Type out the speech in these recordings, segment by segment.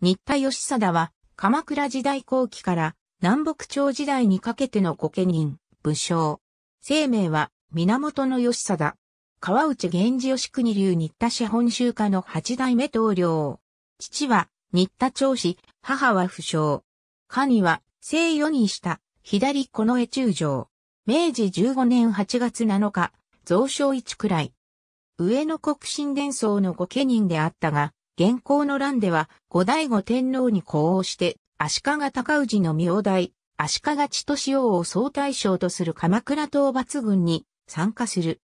新田義貞は、鎌倉時代後期から南北朝時代にかけての御家人、武将。生命は、源義貞。川内源氏義国流新田氏本州家の八代目同僚。父は、新田長子、母は不詳。神は、生四にした、左の衛中将。明治15年8月7日、蔵書一くらい。上野国神伝僧の御家人であったが、現行の欄では、後醍醐天皇に呼応して、足利尊氏の名代、足利千歳王を総大将とする鎌倉討伐軍に参加する。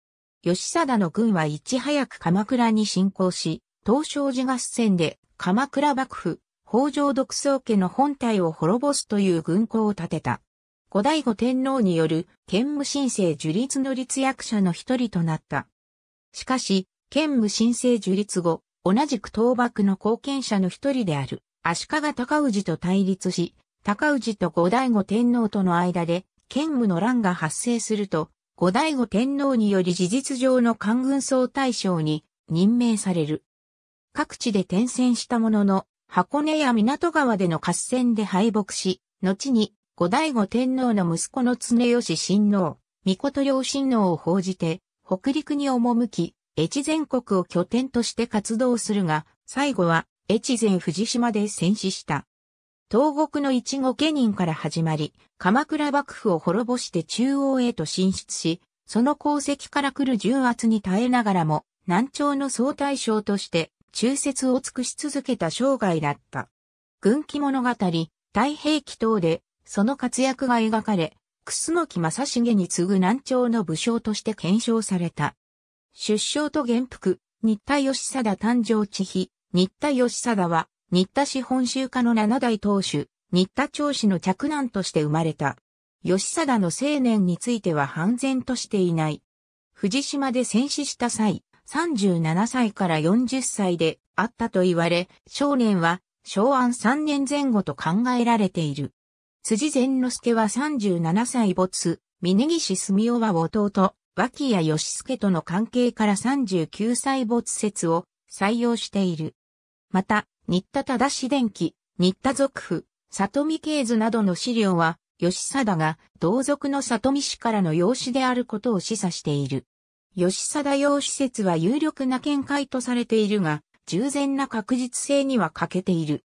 吉貞の軍はいち早く鎌倉に侵攻し、東照寺合戦で鎌倉幕府、北条独創家の本体を滅ぼすという軍港を建てた。後醍醐天皇による兼務申請樹立の立役者の一人となった。しかし、兼務申請樹立後、同じく倒幕の貢献者の一人である、足利尊氏と対立し、尊氏と後醍醐天皇との間で、兼務の乱が発生すると、後醍醐天皇により事実上の官軍総大将に任命される。各地で転戦したものの、箱根や港川での合戦で敗北し、後に後醍醐天皇の息子の常吉親王、御と両親王を報じて、北陸に赴き、越前国を拠点として活動するが、最後は越前藤島で戦死した。東国の一護家人から始まり、鎌倉幕府を滅ぼして中央へと進出し、その功績から来る重圧に耐えながらも、南朝の総大将として忠節を尽くし続けた生涯だった。軍記物語、太平記等で、その活躍が描かれ、楠木正成に次ぐ南朝の武将として検証された。出生と元服、新田義貞誕生地比、新田義貞は、新田市本州家の七代当主、新田長氏の嫡男として生まれた。義貞の青年については半然としていない。藤島で戦死した際、37歳から40歳であったと言われ、少年は昭安3年前後と考えられている。辻善之助は37歳没、峯岸住夫は弟、脇や義助との関係から39歳没説を採用している。また、新田忠電機、新田族府、里見系図などの資料は、義貞が同族の里見氏からの養子であることを示唆している。吉貞養子説は有力な見解とされているが、従前な確実性には欠けている。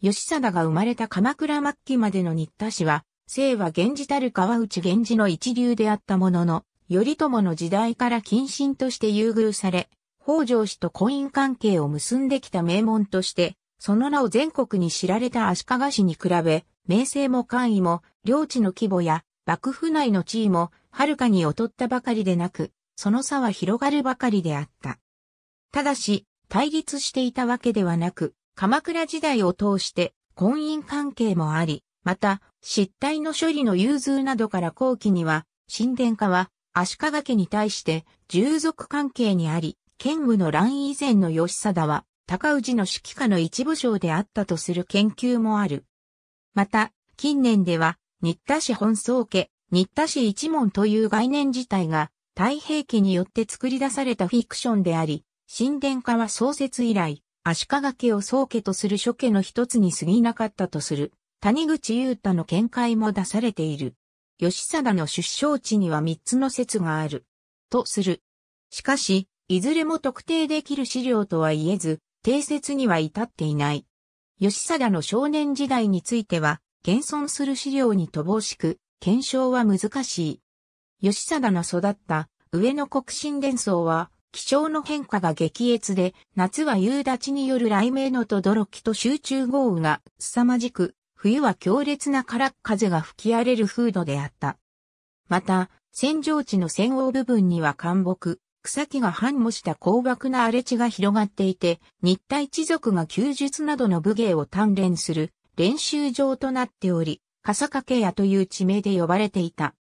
吉貞が生まれた鎌倉末期までの新田氏は、姓は源氏たる川内源氏の一流であったものの、頼朝の時代から近親として優遇され、北条氏と婚姻関係を結んできた名門として、その名を全国に知られた足利氏に比べ、名声も官位も、領地の規模や、幕府内の地位も、はるかに劣ったばかりでなく、その差は広がるばかりであった。ただし、対立していたわけではなく、鎌倉時代を通して婚姻関係もあり、また、失態の処理の融通などから後期には、神殿化は足利家に対して従属関係にあり、剣武の乱以前の義貞は、高氏の指揮下の一部将であったとする研究もある。また、近年では、日田市本宗家、日田市一門という概念自体が、太平家によって作り出されたフィクションであり、神殿化は創設以来、足利家を宗家とする諸家の一つに過ぎなかったとする、谷口雄太の見解も出されている。吉貞の出生地には3つの説がある。とする。しかし、いずれも特定できる資料とは言えず、定説には至っていない。吉貞の少年時代については、現存する資料に乏しく、検証は難しい。吉貞の育った上野国神伝層は、気象の変化が激越で、夏は夕立による雷鳴のとどろきと集中豪雨が凄まじく、冬は強烈な空っ風が吹き荒れる風土であった。また、扇状地の扇央部分には干木、草木が繁茂した高額な荒れ地が広がっていて、日体地族が休日などの武芸を鍛錬する練習場となっており、笠掛屋という地名で呼ばれていた。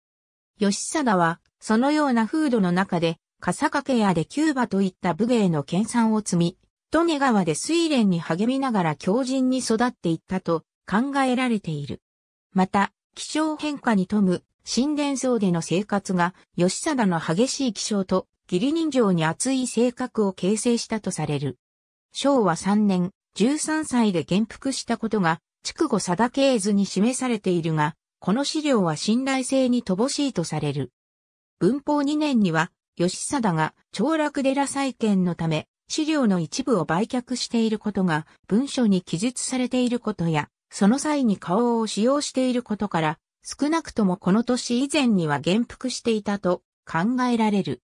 吉貞は、そのような風土の中で、笠掛屋でキューバといった武芸の研鑽を積み、利根川で水蓮に励みながら強靭に育っていったと考えられている。また、気象変化に富む神殿層での生活が、吉貞の激しい気象と義理人情に厚い性格を形成したとされる。昭和3年、13歳で元服したことが、筑後定経図に示されているが、この資料は信頼性に乏しいとされる。文法2年には、吉貞が長楽寺再建のため、資料の一部を売却していることが文書に記述されていることや、その際に顔を使用していることから、少なくともこの年以前には減服していたと考えられる。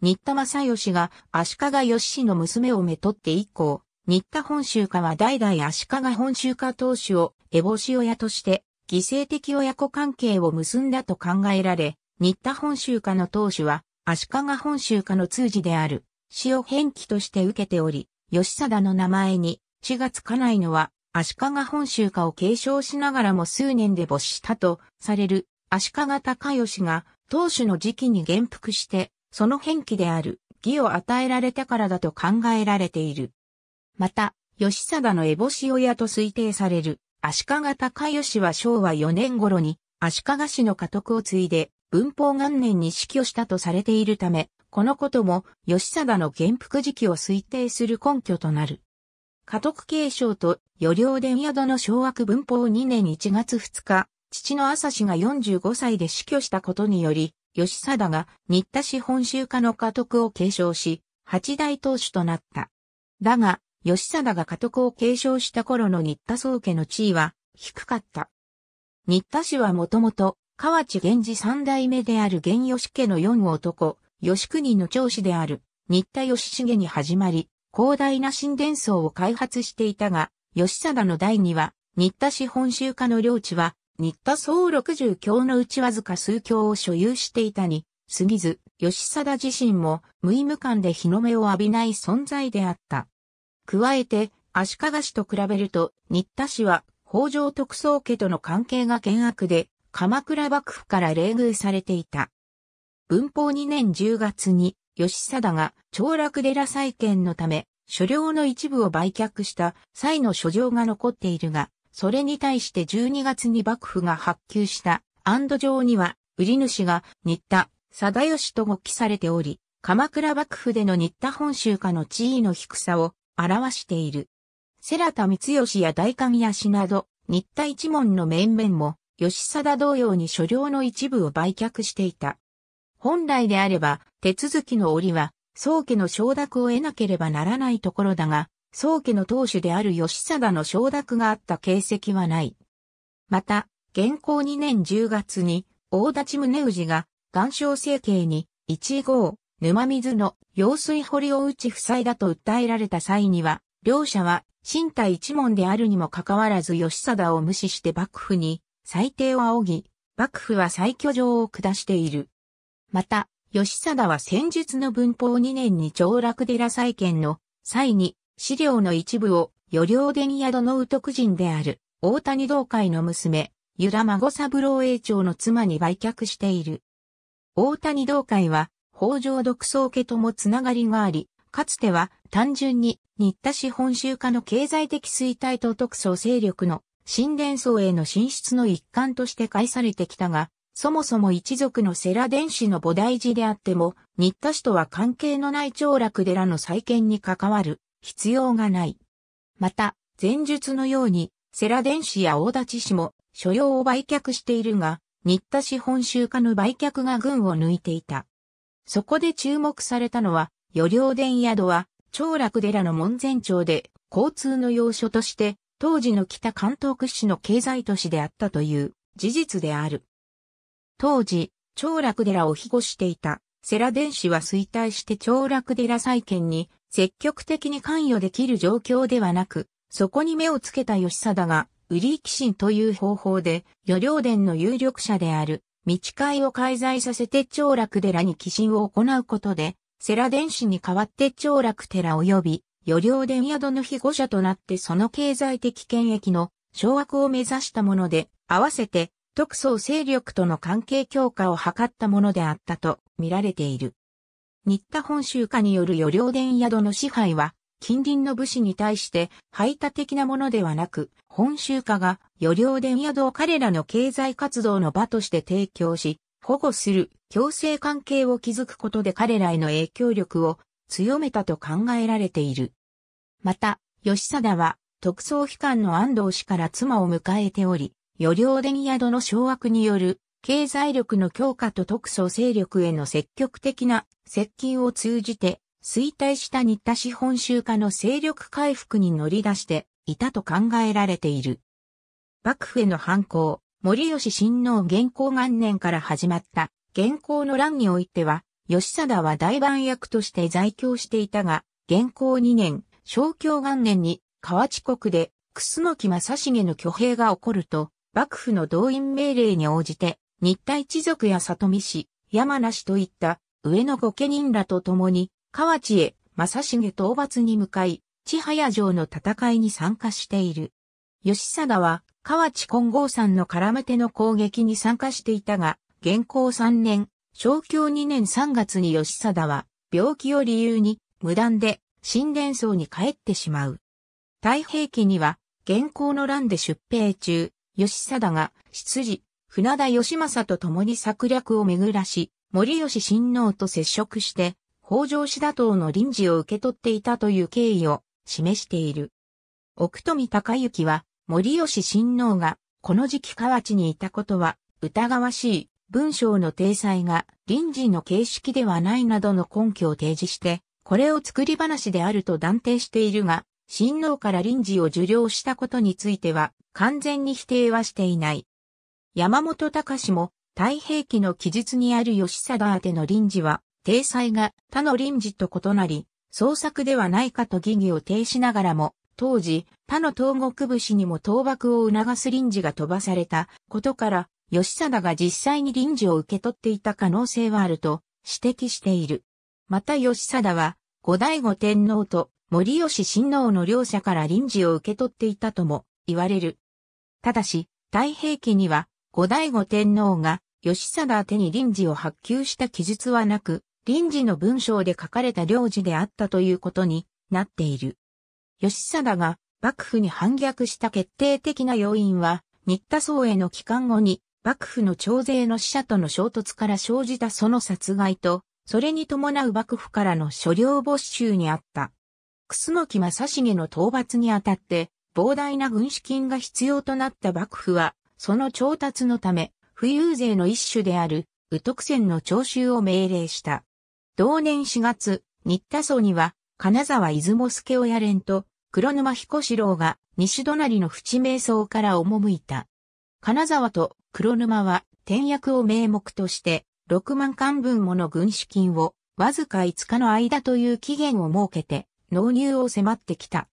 新田正義が足利義氏の娘をめとって以降、新田本州家は代々足利本州家当主を烏帽子親として犠牲的親子関係を結んだと考えられ、新田本州家の当主は足利本州家の通詞である死を返記として受けており、吉貞の名前にがつかないのは足利本州化を継承しながらも数年で没したとされる足利高義が当主の時期に元服して、その変期である義を与えられたからだと考えられている。また、義貞の烏帽子親と推定される足利高義は昭和4年頃に足利氏の家督を継いで文法元年に死去したとされているため、このことも義貞の元服時期を推定する根拠となる。家督継承と余領伝宿の掌握文法2年1月2日、父の朝氏が45歳で死去したことにより、吉貞が新田氏本州家の家督を継承し、八代当主となった。だが、吉貞が家督を継承した頃の新田宗家の地位は低かった。新田氏はもともと、河内源氏三代目である源吉家の四男、吉国の長子である、新田義重に始まり、広大な神殿層を開発していたが、吉貞の代には、新田市本州化の領地は、新田総六十教のうちわずか数教を所有していたに、過ぎず、吉貞自身も無意無感で日の目を浴びない存在であった。加えて、足利氏と比べると、新田氏は北条特捜家との関係が険悪で、鎌倉幕府から冷遇されていた。文法2年10月に、吉貞が長楽寺再建のため、所領の一部を売却した際の書状が残っているが、それに対して12月に幕府が発給した安堵状には、売り主が新田、貞義と語記されており、鎌倉幕府での新田本州下の地位の低さを表している。セラタ光義や大官屋氏など、新田一門の面々も、吉貞同様に所領の一部を売却していた。本来であれば、手続きの折は、宗家の承諾を得なければならないところだが、宗家の当主である吉貞の承諾があった形跡はない。また、現行2年10月に、大立宗氏が、岩礁成形に、1号、沼水の用水掘りを打ち負債だと訴えられた際には、両者は、身体一門であるにもかかわらず吉貞を無視して幕府に、裁定を仰ぎ、幕府は再居状を下している。また、吉貞は戦術の文法2年に長楽寺再建の際に資料の一部を余領伝宿の宇徳人である大谷道会の娘、由良孫三郎栄長の妻に売却している。大谷道会は北条独創家ともつながりがあり、かつては単純に新田市本州化の経済的衰退と特捜勢力の新伝層への進出の一環として返されてきたが、そもそも一族の世羅電子の菩提寺であっても、新田氏とは関係のない長楽寺の再建に関わる必要がない。また、前述のように、世羅電子や大立氏も所要を売却しているが、新田氏本州化の売却が群を抜いていた。そこで注目されたのは、余領殿宿は、長楽寺の門前町で、交通の要所として、当時の北関東屈指の経済都市であったという事実である。当時、長楽寺を庇護していた、世良電子は衰退して長楽寺再建に積極的に関与できる状況ではなく、そこに目をつけた吉貞が、売り寄進という方法で、余領殿の有力者である、道会を介在させて長楽寺に寄進を行うことで、世良電子に代わって長楽寺及び、余領殿宿の庇護者となってその経済的権益の掌握を目指したもので、合わせて特捜勢力との関係強化を図ったものであったと見られている。新田本州下による余領伝宿の支配は、近隣の武士に対して排他的なものではなく、本州下が余領伝宿を彼らの経済活動の場として提供し、保護する共生関係を築くことで彼らへの影響力を強めたと考えられている。また、吉貞は特捜機関の安藤氏から妻を迎えており、余領伝宿の掌握による経済力の強化と特措勢力への積極的な接近を通じて衰退した新田資本集化の勢力回復に乗り出していたと考えられている。幕府への反抗、森吉親王元行元年から始まった元行の乱においては、吉貞は大番役として在京していたが、元行2年、昭教元年に河内国で、楠木正成の挙兵が起こると、幕府の動員命令に応じて、日体一族や里見氏、山梨といった上野御家人らと共に、河内へ正重討伐に向かい、千早城の戦いに参加している。吉貞は、河内金剛山の絡め手の攻撃に参加していたが、元寇3年、昭教2年3月に吉貞は、病気を理由に、無断で、神殿荘に帰ってしまう。太平記には、元寇の乱で出兵中、義貞が、執事、船田義政と共に策略を巡らし、森吉親王と接触して、北条氏打倒の臨時を受け取っていたという経緯を示している。奥富隆行は、森吉親王が、この時期河内にいたことは、疑わしい文章の体裁が臨時の形式ではないなどの根拠を提示して、これを作り話であると断定しているが、親王から臨時を受領したことについては、完全に否定はしていない。山本隆も、太平記の記述にある吉貞宛ての臨時は、定裁が他の臨時と異なり、創作ではないかと疑義を呈しながらも、当時、他の東国武士にも倒幕を促す臨時が飛ばされたことから、吉貞が実際に臨時を受け取っていた可能性はあると指摘している。また吉貞は、後醍醐天皇と森吉親王の両者から臨時を受け取っていたとも言われる。ただし、太平記には、後醍醐天皇が吉貞宛に臨時を発給した記述はなく、臨時の文章で書かれた領事であったということになっている。吉貞が幕府に反逆した決定的な要因は、新田宗への帰還後に、幕府の徴税の使者との衝突から生じたその殺害と、それに伴う幕府からの所領没収にあった。楠木正成の討伐にあたって、膨大な軍資金が必要となった幕府は、その調達のため、富裕税の一種である、宇徳船の徴収を命令した。同年4月、新田荘には、金沢出雲助親連と、黒沼彦四郎が、西隣の淵瞑想から赴いた。金沢と黒沼は、転役を名目として、6万貫分もの軍資金を、わずか5日の間という期限を設けて、納入を迫ってきた。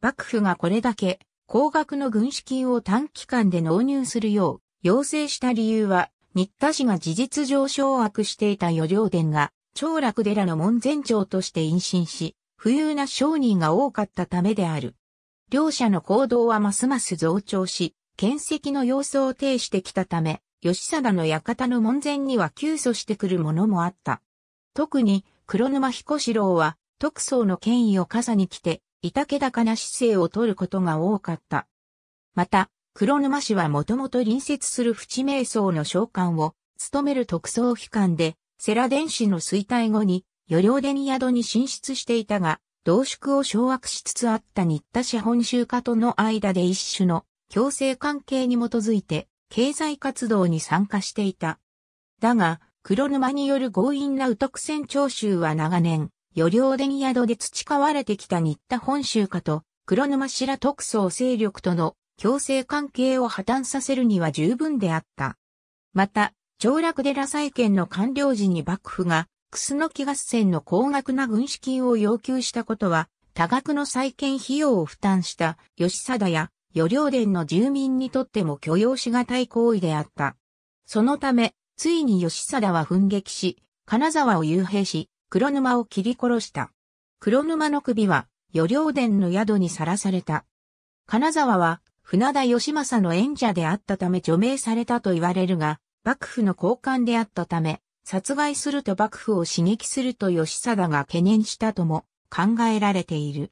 幕府がこれだけ高額の軍資金を短期間で納入するよう要請した理由は、新田氏が事実上掌握していた余領殿が、長楽寺の門前長として妊娠し、富裕な商人が多かったためである。両者の行動はますます増長し、剣石の様相を呈してきたため、吉貞の館の門前には急訴してくるものもあった。特に、黒沼彦四郎は、特捜の権威を傘に来て、いたけだかな姿勢を取ることが多かった。また、黒沼氏はもともと隣接する淵瞑想の召喚を務める特捜機関で、セラ電子の衰退後に、余領デニ宿に進出していたが、同宿を掌握しつつあった新田氏本州家との間で一種の共生関係に基づいて、経済活動に参加していた。だが、黒沼による強引な右徳戦徴収は長年、余領伝宿で培われてきた新田本州家と黒沼白特捜勢力との共生関係を破綻させるには十分であった。また、長楽寺再建の官僚時に幕府が、楠木合戦の高額な軍資金を要求したことは、多額の再建費用を負担した吉貞や余領殿の住民にとっても許容し難い行為であった。そのため、ついに吉貞は奮撃し、金沢を遊兵し、黒沼を切り殺した。黒沼の首は、余領殿の宿にさらされた。金沢は、船田義政の演者であったため除名されたと言われるが、幕府の高官であったため、殺害すると幕府を刺激すると義貞が懸念したとも考えられている。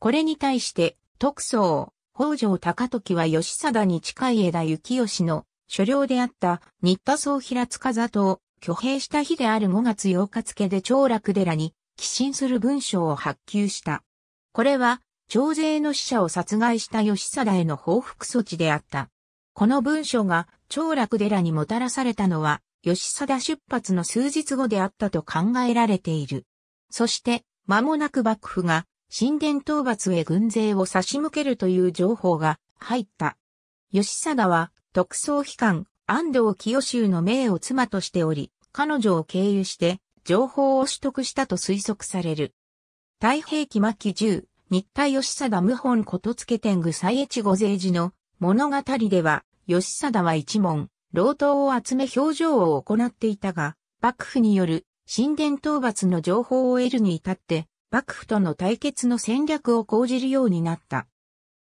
これに対して、特捜、北条高時は義貞に近い枝幸義の所領であった新田総平塚里と挙兵した日である5月8日付で長楽寺に寄進する文章を発給した。これは、長税の死者を殺害した吉貞への報復措置であった。この文書が長楽寺にもたらされたのは、吉貞出発の数日後であったと考えられている。そして、間もなく幕府が神殿討伐へ軍勢を差し向けるという情報が入った。吉貞は特捜機関安藤清州の名を妻としており、彼女を経由して情報を取得したと推測される。太平記末期1日田義貞無本ことつけ天狗最越後税寺の物語では、義貞は一門、老頭を集め表情を行っていたが、幕府による神殿討伐の情報を得るに至って、幕府との対決の戦略を講じるようになった。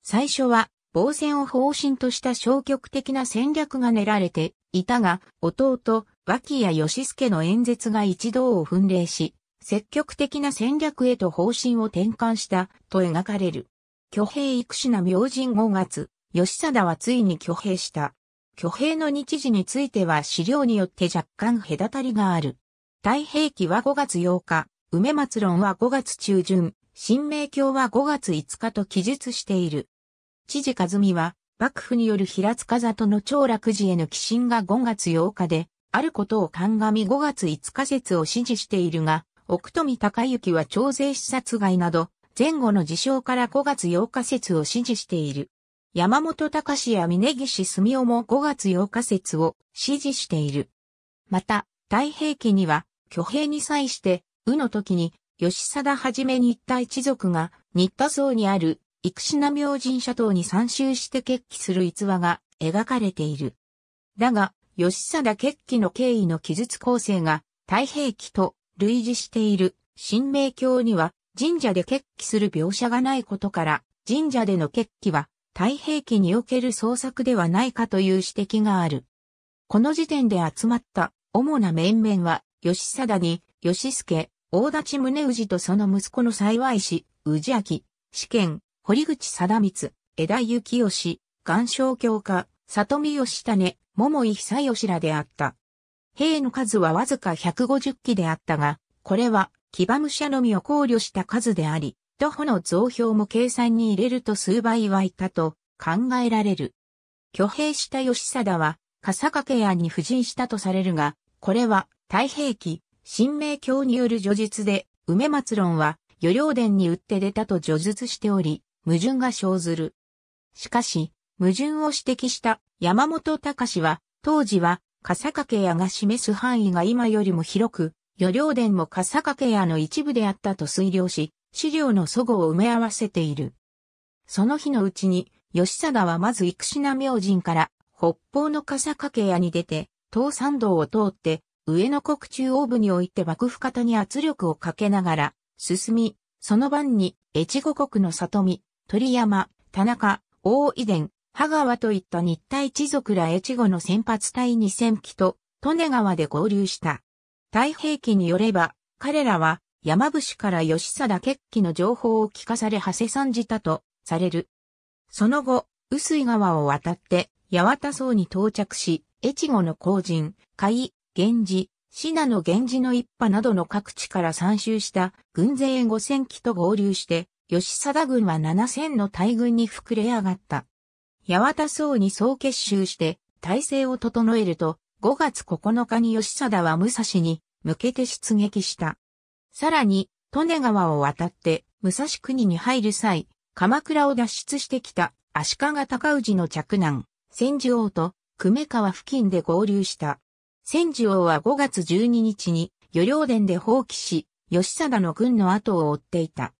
最初は防戦を方針とした消極的な戦略が練られていたが、弟、脇谷義介の演説が一同を奮励し、積極的な戦略へと方針を転換したと描かれる。挙兵育士な明神5月、義貞はついに挙兵した。挙兵の日時については資料によって若干隔たりがある。太平記は5月8日、梅松論は5月中旬、新明教は5月5日と記述している。知事和美は、幕府による平塚里の長楽寺への寄進が5月8日で、あることを鑑み5月5日説を支持しているが、奥富隆之は徴税視察外など、前後の事象から5月8日説を支持している。山本隆や峯岸澄夫も5月8日説を支持している。また、太平記には、挙兵に際して、宇の時に、吉貞はじめっ田一族が、新田僧にある生品明神社等に参集して決起する逸話が描かれている。だが、吉貞決起の経緯の記述構成が太平記と類似している神明教には神社で決起する描写がないことから神社での決起は太平記における創作ではないかという指摘がある。この時点で集まった主な面々は吉貞に吉助、大立宗氏とその息子の幸い氏、治明、試験、堀口貞光、枝田幸義、岩章教科、里見義種、桃井久義らであった。兵の数はわずか150機であったが、これは騎馬武者のみを考慮した数であり、徒歩の増票も計算に入れると数倍はいたと考えられる。挙兵した義貞は、笠掛屋に布陣したとされるが、これは太平記、神明教による叙述で、梅松論は、余領伝に打って出たと叙述しており、矛盾が生ずる。しかし、矛盾を指摘した山本隆は、当時は、笠掛屋が示す範囲が今よりも広く、余領伝も笠掛屋の一部であったと推量し、資料の祖語を埋め合わせている。その日のうちに、吉貞はまず生品明神から、北方の笠掛屋に出て、東山道を通って、上野国中央部において幕府方に圧力をかけながら、進み、その晩に、越後国の里見、鳥山、田中、大井伝、羽川といった日体一族ら越後の先発隊2000機と、利根川で合流した。太平記によれば、彼らは山伏から吉貞決起の情報を聞かされ長谷参じたとされる。その後、薄井川を渡って八幡荘に到着し、越後の後人、甲斐、源氏、信濃源氏の一派などの各地から参集した軍勢5000機と合流して、吉貞軍は7000の大軍に膨れ上がった。八幡荘に総結集して体制を整えると、5月9日に吉貞は武蔵に向けて出撃した。さらに、利根川を渡って武蔵国に入る際、鎌倉を脱出してきた足利高氏の嫡男、千住王と久米川付近で合流した。千住王は5月12日に、漁領殿で放棄し、吉貞の軍の後を追っていた。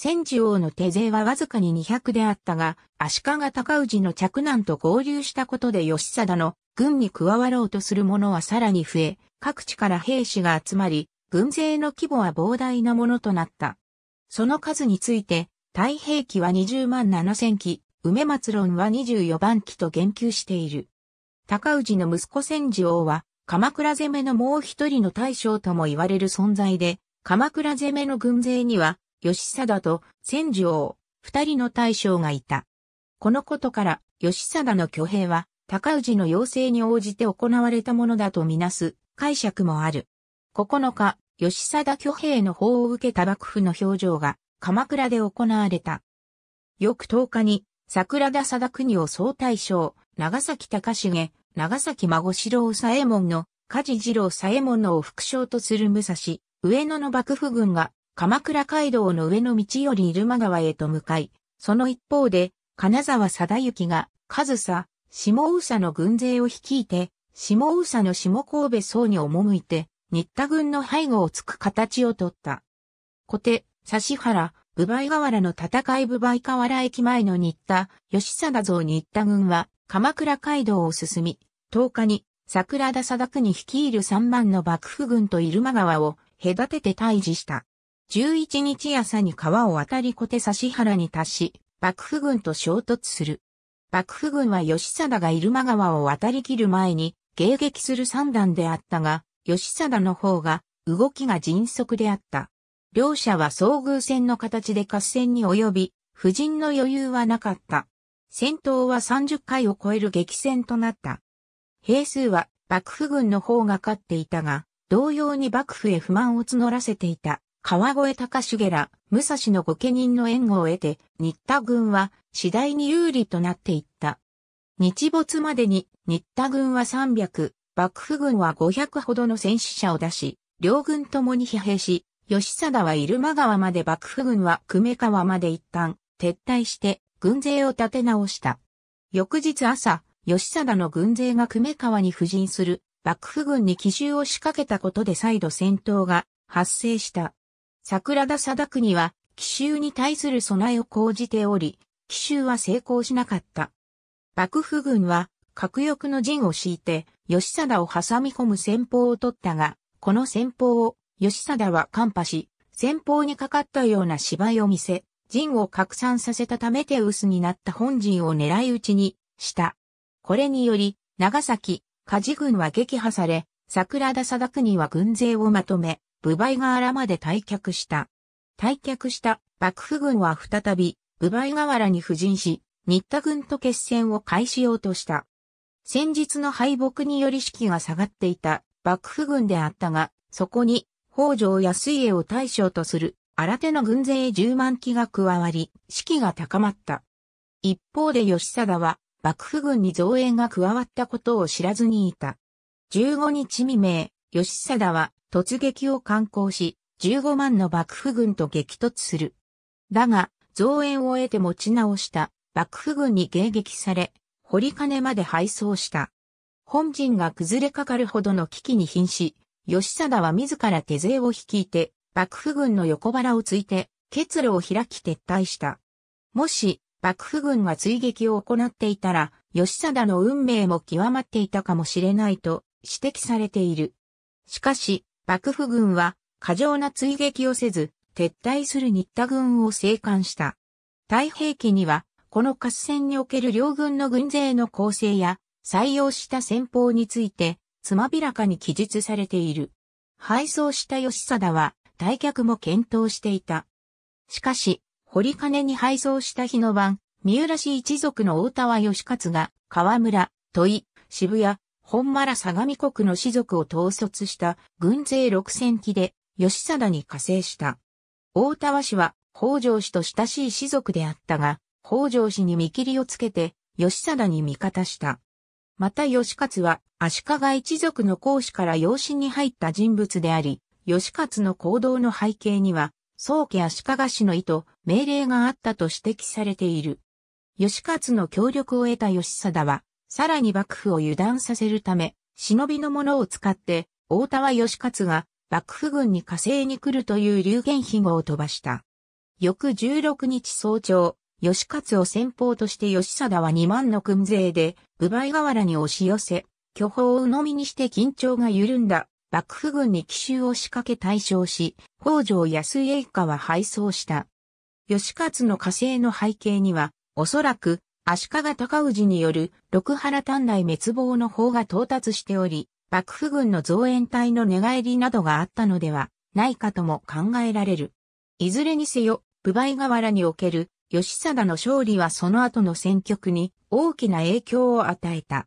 千寿王の手勢はわずかに200であったが、足利尊氏の着難と合流したことで義貞の軍に加わろうとする者はさらに増え、各地から兵士が集まり、軍勢の規模は膨大なものとなった。その数について、太平記は20万7千機、梅松論は24番機と言及している。高氏の息子千治王は、鎌倉攻めのもう一人の大将とも言われる存在で、鎌倉攻めの軍勢には、義貞と千条王、二人の大将がいた。このことから、義貞の挙兵は、高氏の要請に応じて行われたものだとみなす解釈もある。9日、義貞挙兵の法を受けた幕府の表情が鎌倉で行われた。翌10日に桜田貞国を総大将、長崎隆重、長崎孫四郎左衛門の梶次郎左衛門のを副将とする武蔵、上野の幕府軍が鎌倉街道の上の道より入間川へと向かい、その一方で、金沢貞行が、上総、下宇佐の軍勢を率いて、下宇佐の下神戸層に赴いて、新田軍の背後をつく形をとった。小手、指原、部梅河原の戦い部梅河原駅前の新田、吉貞像新田軍は、鎌倉街道を進み、10日に、桜田貞に率いる3万の幕府軍と入間川を、隔てて退治した。11日朝に川を渡り小手指原に達し、幕府軍と衝突する。幕府軍は吉貞が入間川を渡り切る前に迎撃する三段であったが、吉貞の方が動きが迅速であった。両者は遭遇戦の形で合戦に及び、夫人の余裕はなかった。戦闘は30回を超える激戦となった。兵数は幕府軍の方が勝っていたが、同様に幕府へ不満を募らせていた。川越高重ら、武蔵の御家人の援護を得て、新田軍は次第に有利となっていった。日没までに、新田軍は300、幕府軍は500ほどの戦死者を出し、両軍ともに疲弊し、吉貞は入間川まで幕府軍は久米川まで一旦撤退して軍勢を立て直した。翌日朝、吉貞の軍勢が久米川に布陣する幕府軍に奇襲を仕掛けたことで再度戦闘が発生した。桜田貞国は、奇襲に対する備えを講じており、奇襲は成功しなかった。幕府軍は、核翼の陣を敷いて、吉貞を挟み込む戦法を取ったが、この戦法を、吉貞は看破し、戦法にかかったような芝居を見せ、陣を拡散させたため手薄になった本陣を狙い撃ちにした。これにより、長崎、梶軍は撃破され、桜田貞国は軍勢をまとめ、ブバイガーラまで退却した。退却した幕府軍は再び、ブバイガーラに布陣し、新田軍と決戦を開始ようとした。先日の敗北により士気が下がっていた幕府軍であったが、そこに北条や水江を対象とする新手の軍勢10万機が加わり、士気が高まった。一方で吉貞は幕府軍に増援が加わったことを知らずにいた。15日未明、吉貞は突撃を敢行し、15万の幕府軍と激突する。だが、増援を得て持ち直した幕府軍に迎撃され、堀金まで敗走した。本陣が崩れかかるほどの危機に瀕し、吉貞は自ら手勢を率いて、幕府軍の横腹をついて、結露を開き撤退した。もし、幕府軍が追撃を行っていたら、吉貞の運命も極まっていたかもしれないと指摘されている。しかし、幕府軍は過剰な追撃をせず、撤退する新田軍を生還した。太平記には、この合戦における両軍の軍勢の構成や、採用した戦法について、つまびらかに記述されている。敗走した義貞は、退却も検討していた。しかし、堀金に敗走した日の晩、三浦氏一族の大田は義勝が、河村、戸井、渋谷、本丸ら相模国の士族を統率した軍勢六千機で義貞に加勢した。大田和氏は北条氏と親しい士族であったが、北条氏に見切りをつけて義貞に味方した。また義勝は足利一族の講師から養子に入った人物であり、義勝の行動の背景には、宗家足利氏の意図、命令があったと指摘されている。義勝の協力を得た義貞は、さらに幕府を油断させるため、忍びの者を使って、大田は義勝が幕府軍に火星に来るという流言飛語を飛ばした。翌16日早朝、義勝を先方として義貞は2万の軍勢で、部い、河原に押し寄せ、巨峰を鵜呑みにして緊張が緩んだ、幕府軍に奇襲を仕掛け対象し、北条安家一家は敗走した。義勝の火星の背景には、おそらく、足利尊氏による六原丹内滅亡の法が到達しており、幕府軍の増援隊の寝返りなどがあったのではないかとも考えられる。いずれにせよ、部外河原における吉貞の勝利はその後の戦局に大きな影響を与えた。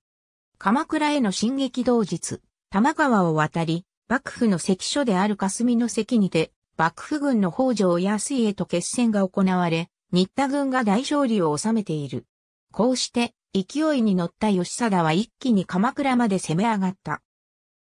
鎌倉への進撃同日、玉川を渡り、幕府の関所である霞の関にて、幕府軍の北条安へと決戦が行われ、新田軍が大勝利を収めている。こうして、勢いに乗った義貞は一気に鎌倉まで攻め上がった。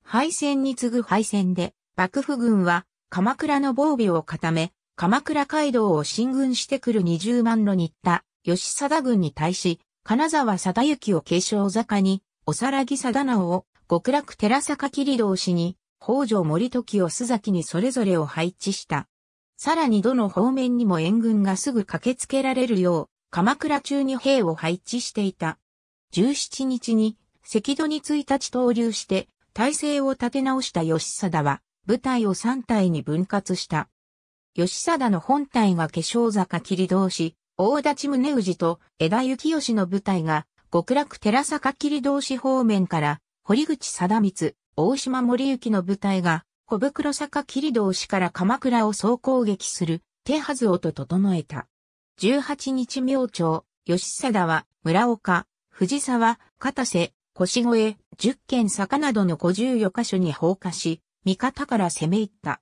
敗戦に次ぐ敗戦で、幕府軍は鎌倉の防備を固め、鎌倉街道を進軍してくる20万の日田、った義貞軍に対し、金沢貞行を継承坂に、おさらぎ貞直を極楽寺坂切同士に、北条森時を須崎にそれぞれを配置した。さらにどの方面にも援軍がすぐ駆けつけられるよう、鎌倉中に兵を配置していた。17日に赤土に1日投入して体制を立て直した義貞は部隊を3体に分割した。義貞の本体が化粧坂切通し、大立宗氏と枝幸義の部隊が極楽寺坂切通し方面から堀口貞光、大島森行の部隊が小袋坂切通しから鎌倉を総攻撃する手はずをと整えた。18日明朝、吉貞は、村岡、藤沢、片瀬、越越、十軒坂などの54カ所に放火し、味方から攻め入った。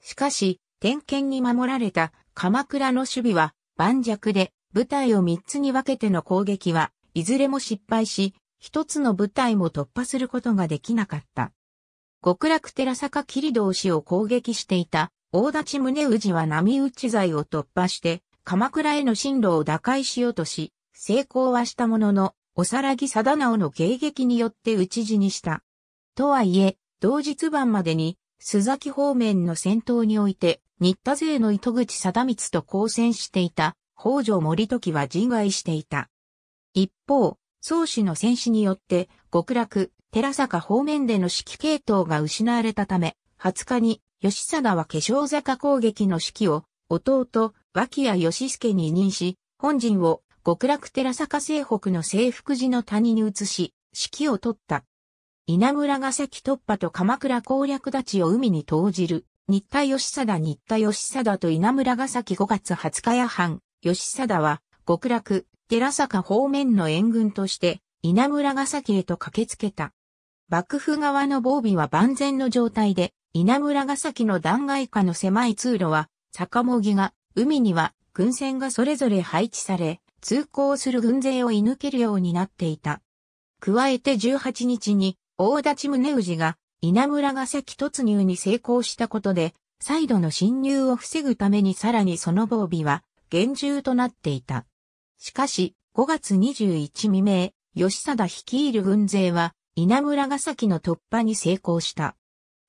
しかし、点検に守られた鎌倉の守備は盤石で、部隊を三つに分けての攻撃はいずれも失敗し、一つの部隊も突破することができなかった。極楽寺坂切同士を攻撃していた大立宗氏は波打ち材を突破して鎌倉への進路を打開しようとし、成功はしたものの、おさらぎ定直の迎撃によって討ち死にした。とはいえ、同日晩までに、須崎方面の戦闘において、新田勢の糸口貞光と交戦していた、北条森時は人外していた。一方、宗氏の戦死によって、極楽、寺坂方面での指揮系統が失われたため、20日に、吉貞は化粧坂攻撃の指揮を、弟、脇谷義助に任し、本陣を極楽寺坂西北の西福寺の谷に移し、指揮を取った。稲村ヶ崎突破と鎌倉攻略立ちを海に投じる。新田義貞新田義貞と稲村ヶ崎5月20日夜半、義貞は極楽、寺坂方面の援軍として稲村ヶ崎へと駆けつけた。幕府側の防備は万全の状態で、稲村ヶ崎の断崖下の狭い通路は、坂もぎが海には軍船がそれぞれ配置され、通行する軍勢を射抜けるようになっていた。加えて18日に、大立宗氏が稲村ヶ崎突入に成功したことで、再度の侵入を防ぐためにさらにその防備は厳重となっていた。しかし、5月21未明、吉貞率いる軍勢は稲村ヶ崎の突破に成功した。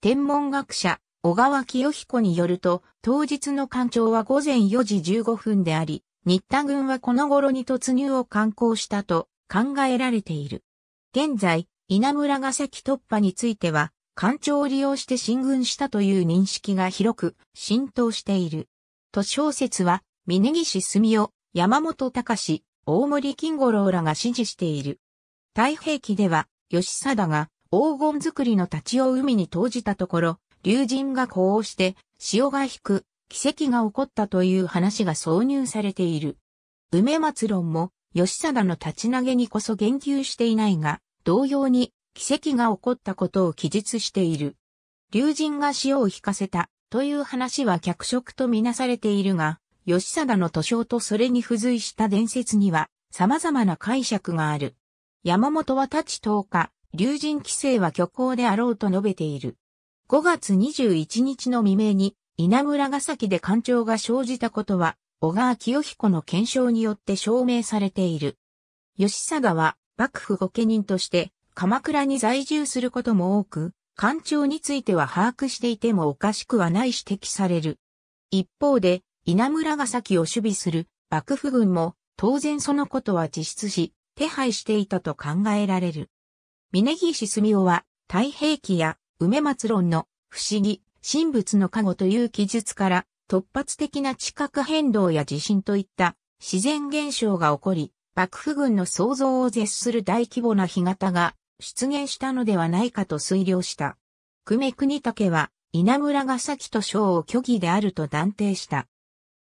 天文学者、小川清彦によると、当日の干潮は午前4時15分であり、新田軍はこの頃に突入を敢行したと考えられている。現在、稲村ヶ崎突破については、干潮を利用して進軍したという認識が広く浸透している。都小説は、峯岸澄夫、山本隆、大森金五郎らが支持している。太平記では、吉貞が黄金作りの太刀を海に投じたところ、竜神が呼応して潮が引く奇跡が起こったという話が挿入されている。梅松論も吉貞の立ち投げにこそ言及していないが、同様に奇跡が起こったことを記述している。竜神が潮を引かせたという話は脚色とみなされているが、吉貞の図書とそれに付随した伝説には様々な解釈がある。山本は立ち10日、竜神規制は虚構であろうと述べている。5月21日の未明に稲村ヶ崎で干潮が生じたことは、小川清彦の検証によって証明されている。吉賀は幕府御家人として鎌倉に在住することも多く、干潮については把握していてもおかしくはない指摘される。一方で、稲村ヶ崎を守備する幕府軍も当然そのことは実質し、手配していたと考えられる。峯岸住夫は太平記や梅松論の不思議、神仏の加護という記述から突発的な地殻変動や地震といった自然現象が起こり、幕府軍の想像を絶する大規模な干潟が出現したのではないかと推量した。久米国武は稲村ヶ崎と将を虚偽であると断定した。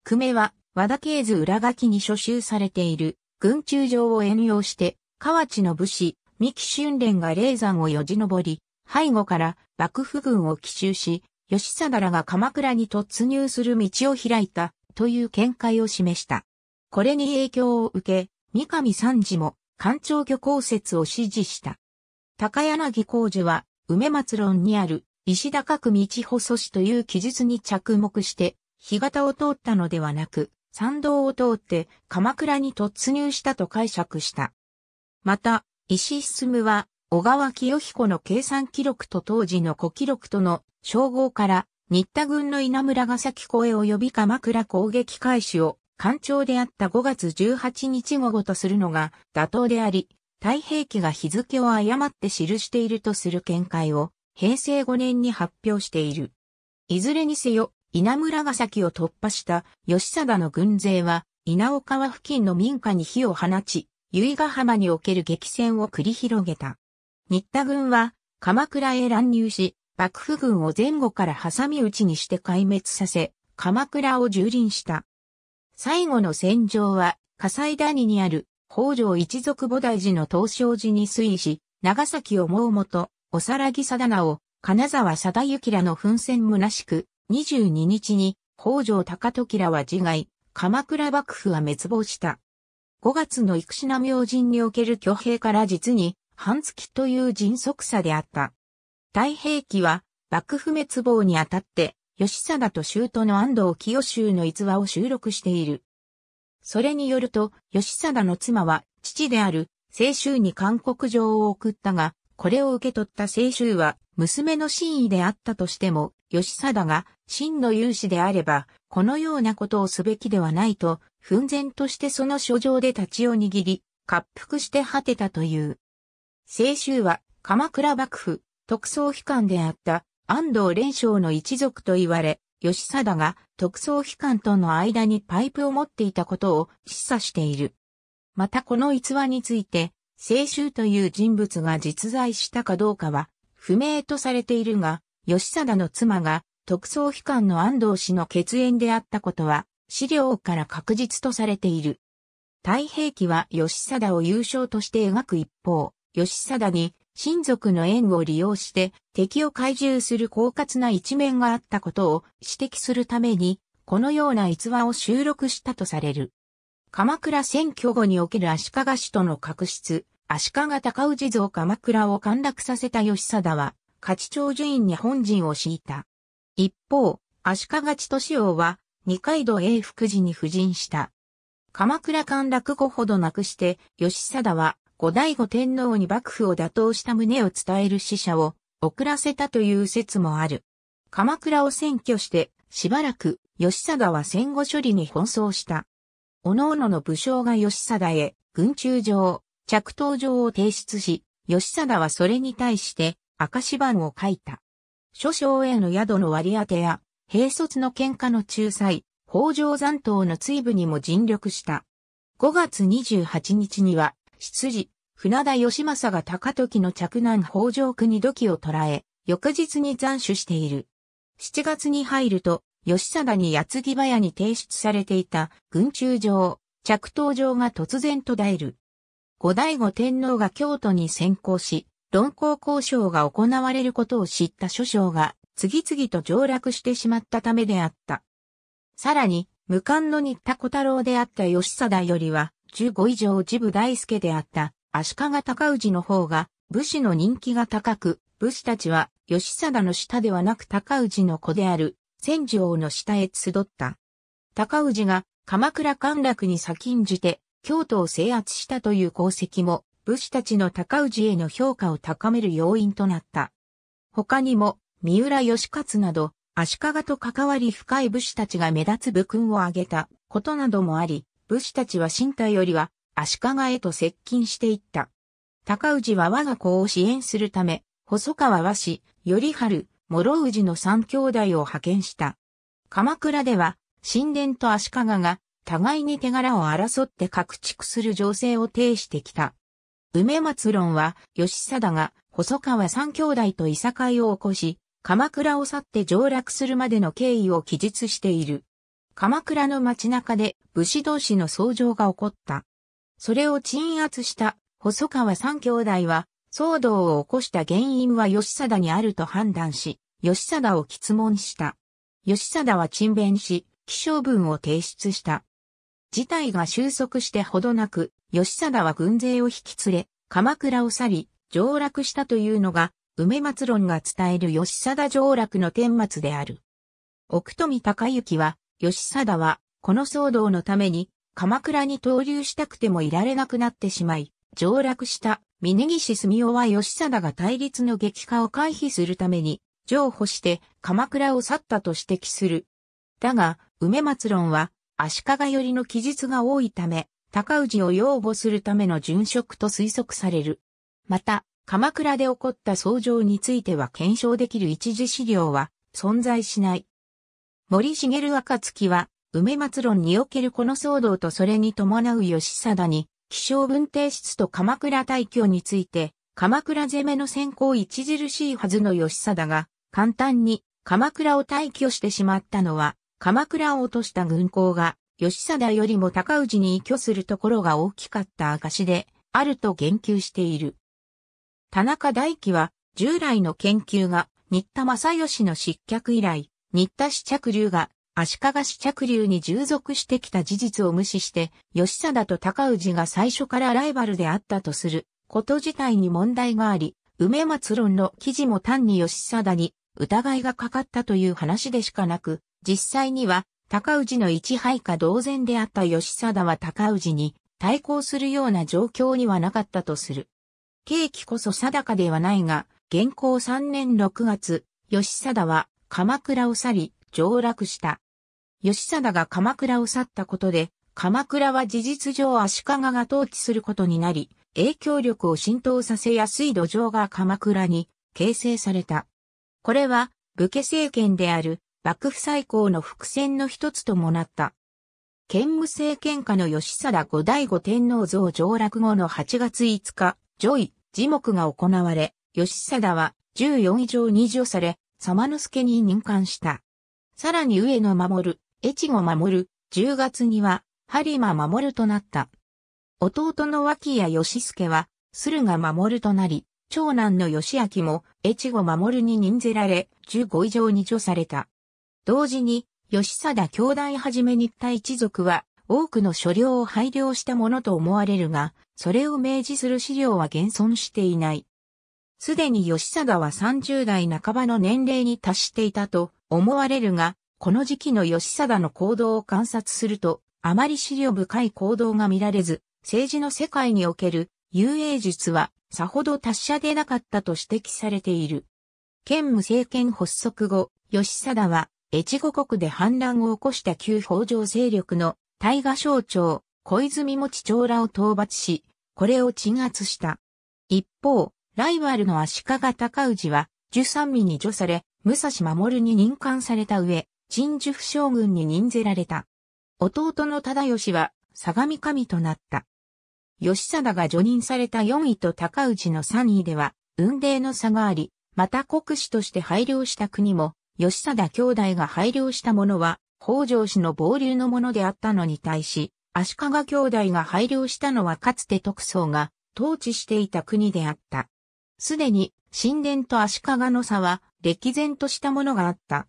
久米は和田慶図裏書きに書集されている軍中城を援用して、河内の武士、三木春連が霊山をよじ登り、背後から幕府軍を奇襲し、吉貞らが鎌倉に突入する道を開いたという見解を示した。これに影響を受け、三上三次も官庁漁港説を支持した。高柳工事は梅松論にある石高く道細しという記述に着目して、干潟を通ったのではなく、参道を通って鎌倉に突入したと解釈した。また、石進は小川清彦の計算記録と当時の古記録との称号から、新田軍の稲村ヶ崎公へ及び鎌倉攻撃開始を、艦長であった5月18日午後とするのが妥当であり、太平記が日付を誤って記しているとする見解を、平成5年に発表している。いずれにせよ、稲村ヶ崎を突破した吉貞の軍勢は、稲岡は付近の民家に火を放ち、由比ヶ浜における激戦を繰り広げた。新田軍は鎌倉へ乱入し、幕府軍を前後から挟み撃ちにして壊滅させ、鎌倉を蹂躙した。最後の戦場は、火災谷にある北条一族菩提寺の東照寺に推移し、長崎をもうもと、おさらぎさだなを、金沢定幸らの奮戦虚なしく、22日に北条高時らは自害、鎌倉幕府は滅亡した。5月の生品明神における挙兵から実に半月という迅速さであった。太平記は、幕府滅亡にあたって、吉貞と周都の安藤清州の逸話を収録している。それによると、吉貞の妻は、父である、清州に勧告状を送ったが、これを受け取った清州は、娘の真意であったとしても、吉貞が真の勇士であれば、このようなことをすべきではないと、奮然としてその書状で立ちを握り、滑覆して果てたという。清州は鎌倉幕府特捜機関であった安藤連勝の一族と言われ、吉貞が特捜機関との間にパイプを持っていたことを示唆している。またこの逸話について、清州という人物が実在したかどうかは不明とされているが、吉貞の妻が特捜機関の安藤氏の血縁であったことは資料から確実とされている。太平記は吉貞を優勝として描く一方、義貞に親族の縁を利用して敵を懐柔する狡猾な一面があったことを指摘するために、このような逸話を収録したとされる。鎌倉選挙後における足利氏との確執、足利高氏像鎌倉を陥落させた義貞は、勝長寿院に本陣を敷いた。一方、足利千歳王は、二階堂永福寺に布陣した。鎌倉陥落後ほどなくして、義貞は後醍醐天皇に幕府を打倒した旨を伝える使者を遅らせたという説もある。鎌倉を占拠して、しばらく、吉貞は戦後処理に奔走した。各々の武将が吉貞へ、軍中状、着刀状を提出し、吉貞はそれに対して、赤芝板を書いた。諸将への宿の割り当てや、兵卒の喧嘩の仲裁、北条残党の追部にも尽力した。5月28日には、執事、船田義政が高時の着男北条国土器を捕らえ、翌日に斬首している。7月に入ると、吉貞に八次早に提出されていた、軍中状、着刀状が突然途絶える。後醍醐天皇が京都に先行し、論功交渉が行われることを知った諸将が、次々と上落してしまったためであった。さらに、無冠の新田小太郎であった吉貞よりは、15以上一部大助であった足利尊氏の方が武士の人気が高く、武士たちは吉貞の下ではなく尊氏の子である千条王の下へ集った。尊氏が鎌倉陥落に先んじて京都を制圧したという功績も武士たちの尊氏への評価を高める要因となった。他にも三浦義勝など足利と関わり深い武士たちが目立つ武勲を挙げたことなどもあり、武士たちは身体よりは足利へと接近していった。高氏は我が子を支援するため、細川和氏、頼春、諸氏の三兄弟を派遣した。鎌倉では、神殿と足利が、互いに手柄を争って拡築する情勢を呈してきた。梅松論は、吉貞が、細川三兄弟といさかいを起こし、鎌倉を去って上洛するまでの経緯を記述している。鎌倉の街中で武士同士の相乗が起こった。それを鎮圧した細川三兄弟は騒動を起こした原因は義貞にあると判断し、義貞を質問した。義貞は陳弁し、気象文を提出した。事態が収束してほどなく、義貞は軍勢を引き連れ、鎌倉を去り、上洛したというのが、梅松論が伝える義貞上洛の顛末である。奥富隆之は、義貞は、この騒動のために、鎌倉に投留したくてもいられなくなってしまい、上落した峯岸住夫は義貞が対立の激化を回避するために、譲歩して鎌倉を去ったと指摘する。だが、梅松論は、足利寄りの記述が多いため、高氏を擁護するための殉職と推測される。また、鎌倉で起こった騒動については検証できる一時資料は存在しない。森茂暁は、梅松論におけるこの騒動とそれに伴う義貞に、気象文帝室と鎌倉大挙について、鎌倉攻めの先行著しいはずの義貞が、簡単に鎌倉を退去してしまったのは、鎌倉を落とした軍港が、義貞よりも高氏に依拠するところが大きかった証で、あると言及している。田中大輝は、従来の研究が、新田正義の失脚以来、新田市着流が足利市着流に従属してきた事実を無視して、吉貞と高氏が最初からライバルであったとすること自体に問題があり、梅松論の記事も単に吉貞に疑いがかかったという話でしかなく、実際には高氏の一配下同然であった吉貞は高氏に対抗するような状況にはなかったとする。契機こそ定かではないが、現行3年6月、吉貞は鎌倉を去り、上落した。吉貞が鎌倉を去ったことで、鎌倉は事実上足利が統治することになり、影響力を浸透させやすい土壌が鎌倉に形成された。これは武家政権である幕府最高の伏線の一つともなった。県務政権下の吉貞五代五天皇像上落後の8月5日、上位、字幕が行われ、吉貞は14以上に除され、様之助に任官した。さらに上野守、越後守、10月には、播磨守となった。弟の脇屋義助は、駿河守となり、長男の義明も、越後守に任ぜられ、15以上に除された。同時に、義貞兄弟はじめった一族は、多くの所領を配慮したものと思われるが、それを明示する資料は現存していない。すでに吉貞は30代半ばの年齢に達していたと思われるが、この時期の吉貞の行動を観察すると、あまり資料深い行動が見られず、政治の世界における遊泳術はさほど達者でなかったと指摘されている。兼務政権発足後、吉貞は越後国で反乱を起こした旧北条勢力の大河省庁、小泉持長らを討伐し、これを鎮圧した。一方、ライバルの足利尊氏は、十三味に除され、武蔵守に任官された上、陳寿府将軍に任ぜられた。弟の忠義は、相模神となった。義貞が除任された四位と高氏の三位では、運命の差があり、また国士として配慮した国も、義貞兄弟が配慮したものは、北条氏の暴流のものであったのに対し、足利兄弟が配慮したのはかつて特捜が統治していた国であった。すでに神殿と足利の差は歴然としたものがあった。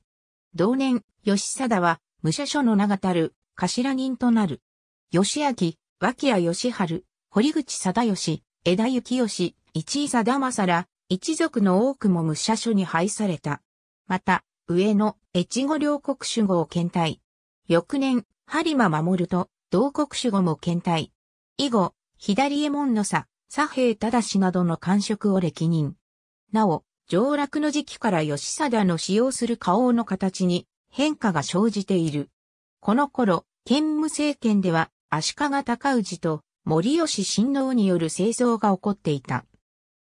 同年、吉貞は武者書の名がたる頭人となる。吉明、脇谷義春、堀口貞義、枝幸義、一井貞正ら、一族の多くも武者書に配された。また、上野、越後両国守護を検体。翌年、播磨守と、同国守護も検体。以後、左衛門の差、左平忠などの官職を歴任。なお、上洛の時期から義貞の使用する花王の形に変化が生じている。この頃、兼務政権では足利尊氏と森吉親王による清掃が起こっていた。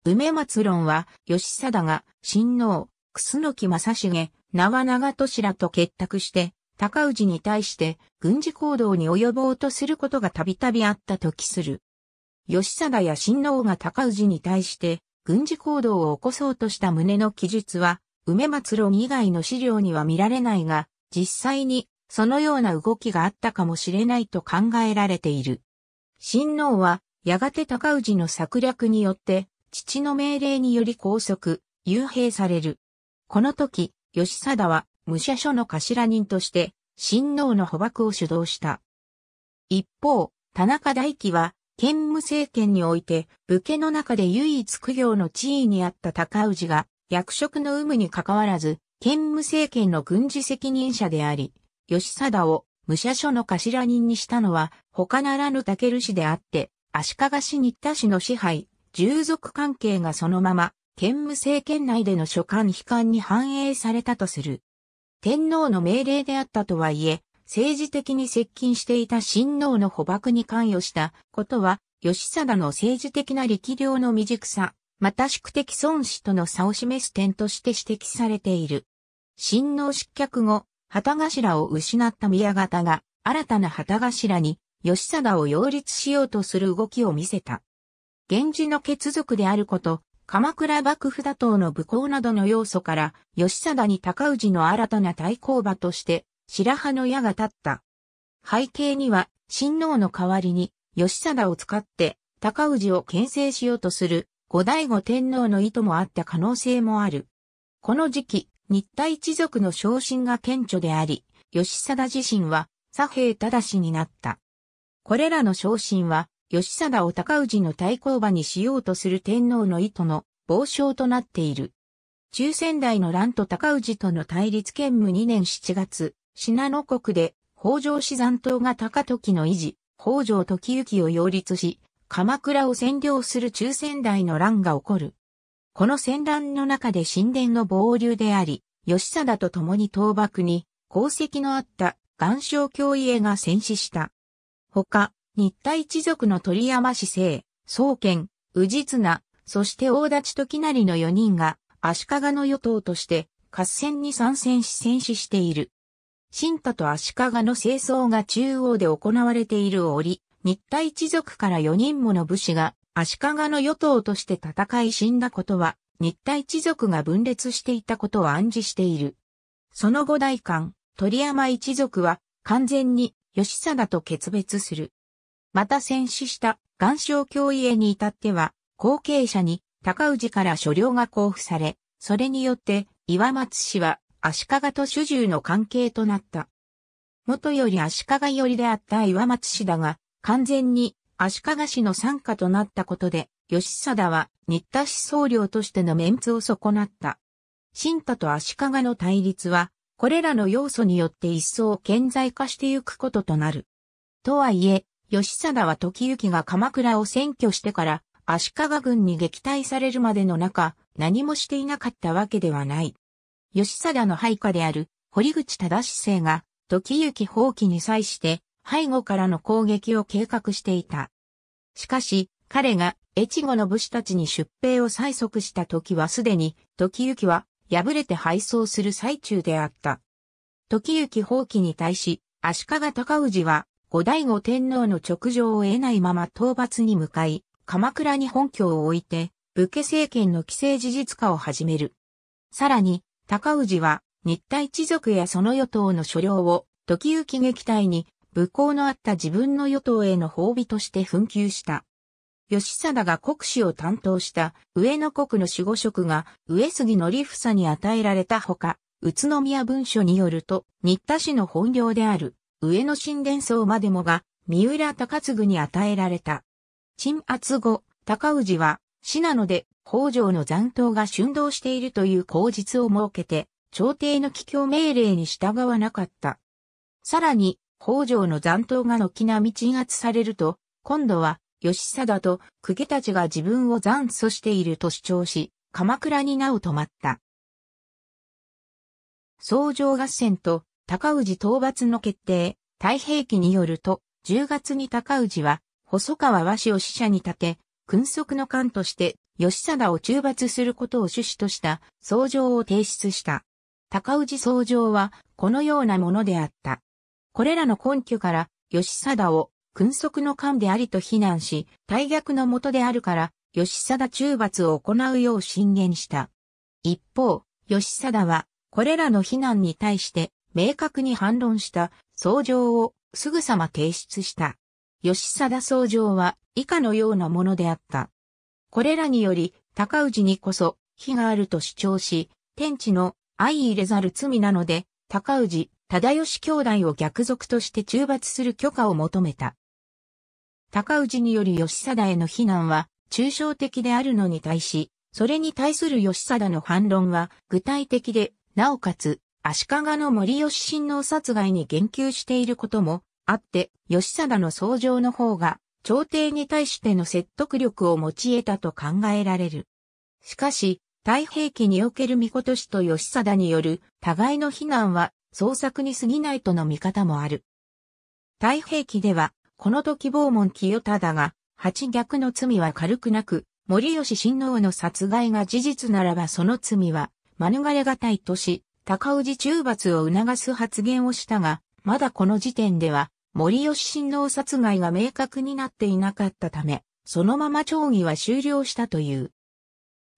梅松論は、義貞が親王、楠木正成、長長利らと結託して、高氏に対して軍事行動に及ぼうとすることがたびたびあったと記する。義貞や親王が高氏に対して軍事行動を起こそうとした旨の記述は、梅松論以外の資料には見られないが、実際にそのような動きがあったかもしれないと考えられている。親王は、やがて高氏の策略によって、父の命令により拘束、幽閉される。この時、義貞は武者所の頭人として、親王の捕獲を主導した。一方、田中大輝は、県務政権において、武家の中で唯一苦行の地位にあった高氏が、役職の有無に関わらず、県務政権の軍事責任者であり、吉貞を武者所の頭人にしたのは、他ならぬ武氏であって、足利氏新田氏の支配、従属関係がそのまま、県務政権内での所管悲観に反映されたとする。天皇の命令であったとはいえ、政治的に接近していた親王の捕獲に関与したことは、義貞の政治的な力量の未熟さ、また宿敵孫子との差を示す点として指摘されている。親王失脚後、旗頭を失った宮方が、新たな旗頭に、義貞を擁立しようとする動きを見せた。源氏の血族であること、鎌倉幕府打倒の武功などの要素から、義貞に高氏の新たな対抗馬として白羽の矢が立った。背景には、親王の代わりに、吉貞を使って、高氏を牽制しようとする、後醍醐天皇の意図もあった可能性もある。この時期、日体一族の昇進が顕著であり、吉貞自身は、左平正になった。これらの昇進は、吉貞を高氏の対抗馬にしようとする天皇の意図の傍証となっている。中仙台の乱と高氏との対立兼務2年7月、信濃国で北条氏残党が高時の維持、北条時行を擁立し、鎌倉を占領する中仙台の乱が起こる。この戦乱の中で神殿の暴流であり、義貞と共に倒幕に功績のあった岩礁教家が戦死した。他、日田一族の鳥山氏生、宗宇氏綱、そして大立時成の4人が足利の与党として合戦に参戦し戦死している。新太と足利の清掃が中央で行われている折、日田一族から4人もの武士が足利の与党として戦い死んだことは、日田一族が分裂していたことを暗示している。その後代官、鳥山一族は完全に吉貞と決別する。また戦死した岩礁教家に至っては、後継者に高氏から所領が交付され、それによって岩松氏は足利と主従の関係となった。元より足利寄りであった岩松氏だが、完全に足利氏の参加となったことで、吉貞は新田氏総領としてのメンツを損なった。新田と足利の対立は、これらの要素によって一層顕在化してゆくこととなる。とはいえ、吉貞は時行が鎌倉を占拠してから、足利軍に撃退されるまでの中、何もしていなかったわけではない。義貞の配下である堀口忠政が時行放棄に際して背後からの攻撃を計画していた。しかし、彼が越後の武士たちに出兵を催促した時はすでに時行は敗れて敗走する最中であった。時行放棄に対し、足利尊氏は後醍醐天皇の直上を得ないまま討伐に向かい、鎌倉に本拠を置いて、武家政権の既成事実化を始める。さらに、高氏は、日体地族やその与党の所領を、時行撃退に、武功のあった自分の与党への褒美として紛糾した。吉貞が国司を担当した上野国の守護職が上杉則房に与えられたほか、宇都宮文書によると、日田氏の本領である上野神殿僧までもが三浦高継に与えられた。鎮圧後、高氏は死なので、北条の残党が春動しているという口実を設けて、朝廷の帰郷命令に従わなかった。さらに、北条の残党が軒並み鎮圧されると、今度は、義貞と公家たちが自分を残訴していると主張し、鎌倉になを止まった。総上合戦と高氏討伐の決定、太平記によると、10月に高氏は、細川和紙を使者に立て、君側の官として、義貞を中罰することを趣旨とした奏状を提出した。高氏奏状は、このようなものであった。これらの根拠から、義貞を、君側の官でありと非難し、大逆のもとであるから、義貞中罰を行うよう進言した。一方、義貞は、これらの非難に対して、明確に反論した、奏状を、すぐさま提出した。吉貞僧長は以下のようなものであった。これらにより、高氏にこそ、非があると主張し、天地の相入れざる罪なので、高氏、忠義兄弟を逆賊として中罰する許可を求めた。高氏による吉貞への非難は、抽象的であるのに対し、それに対する吉貞の反論は、具体的で、なおかつ、足利の森吉親王殺害に言及していることも、あって、義貞の創上の方が、朝廷に対しての説得力を持ち得たと考えられる。しかし、太平記における御事氏と義貞による互いの非難は創作に過ぎないとの見方もある。太平記では、この時傍門清忠が、八逆の罪は軽くなく、森吉親王の殺害が事実ならばその罪は、免れがたいとし、高氏中罰を促す発言をしたが、まだこの時点では、森吉親王殺害が明確になっていなかったため、そのまま町議は終了したという。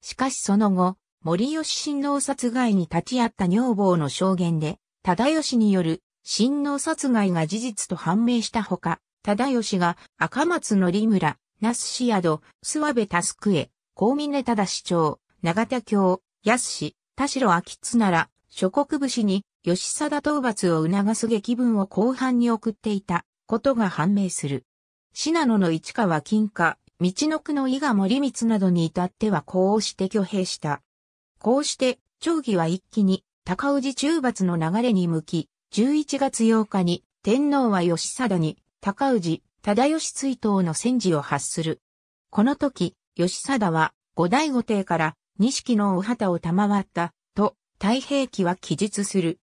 しかしその後、森吉親王殺害に立ち会った女房の証言で、忠義による親王殺害が事実と判明したほか、忠義が赤松の里村、那須市宿、諏訪部タスクへ、高峰忠市長、長田京、安市、田代秋津なら、諸国武士に吉貞討伐を促す劇文を後半に送っていたことが判明する。信濃の市川金華、道の区の伊賀森光などに至ってはこうして挙兵した。こうして、長義は一気に高氏中伐の流れに向き、11月8日に天皇は吉貞に高氏、忠義追悼の戦時を発する。この時、吉貞は五代五帝から錦のお旗を賜ったと太平記は記述する。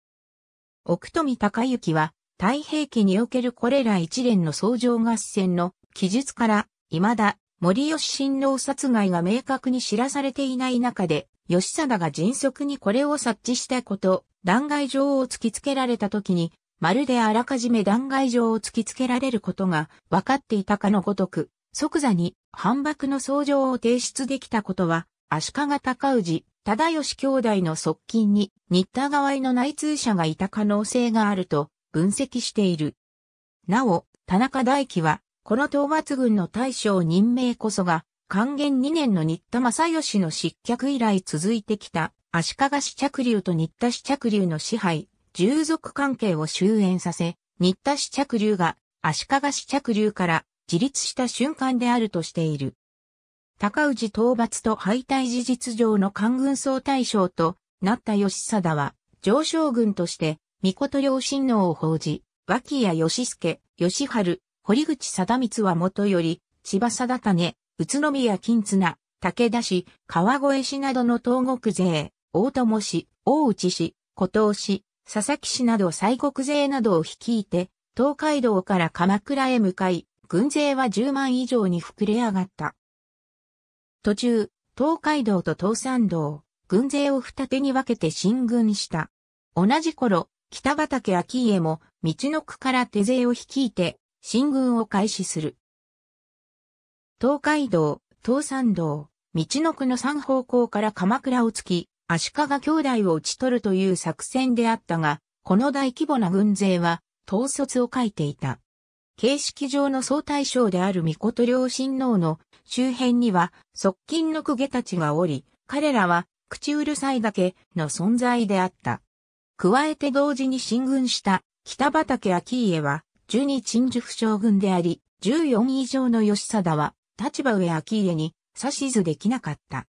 奥富隆行は、太平記におけるこれら一連の相乗合戦の記述から、未だ森吉親王殺害が明確に知らされていない中で、吉貞が迅速にこれを察知したこと、弾劾状を突きつけられた時に、まるであらかじめ弾劾状を突きつけられることが分かっていたかのごとく、即座に反爆の相乗を提出できたことは、足利尊氏、忠義兄弟の側近に新田側への内通者がいた可能性があると分析している。なお、田中大輝は、この討伐軍の大将任命こそが、還元2年の新田正義の失脚以来続いてきた足利市着流と新田市着流の支配、従属関係を終焉させ、新田市着流が足利市着流から自立した瞬間であるとしている。高氏討伐と敗退事実上の官軍総大将となった義貞は、上将軍として、御事両親能を報じ、脇屋義助、義春、堀口貞光はもとより、千葉貞種、宇都宮金綱、武田氏、川越市などの東国勢、大友氏、大内氏、古東氏、佐々木氏など西国勢などを率いて、東海道から鎌倉へ向かい、軍勢は10万以上に膨れ上がった。途中、東海道と東山道、軍勢を二手に分けて進軍した。同じ頃、北畠秋家も、道の区から手勢を率いて、進軍を開始する。東海道、東山道、道の区の三方向から鎌倉を突き、足利兄弟を打ち取るという作戦であったが、この大規模な軍勢は、統率を書いていた。形式上の総大将である御事両親王の周辺には側近の公家たちがおり、彼らは口うるさいだけの存在であった。加えて同時に進軍した北畠昭家は、十二鎮守府将軍であり、十四以上の吉貞は、立場上昭家に指図できなかった。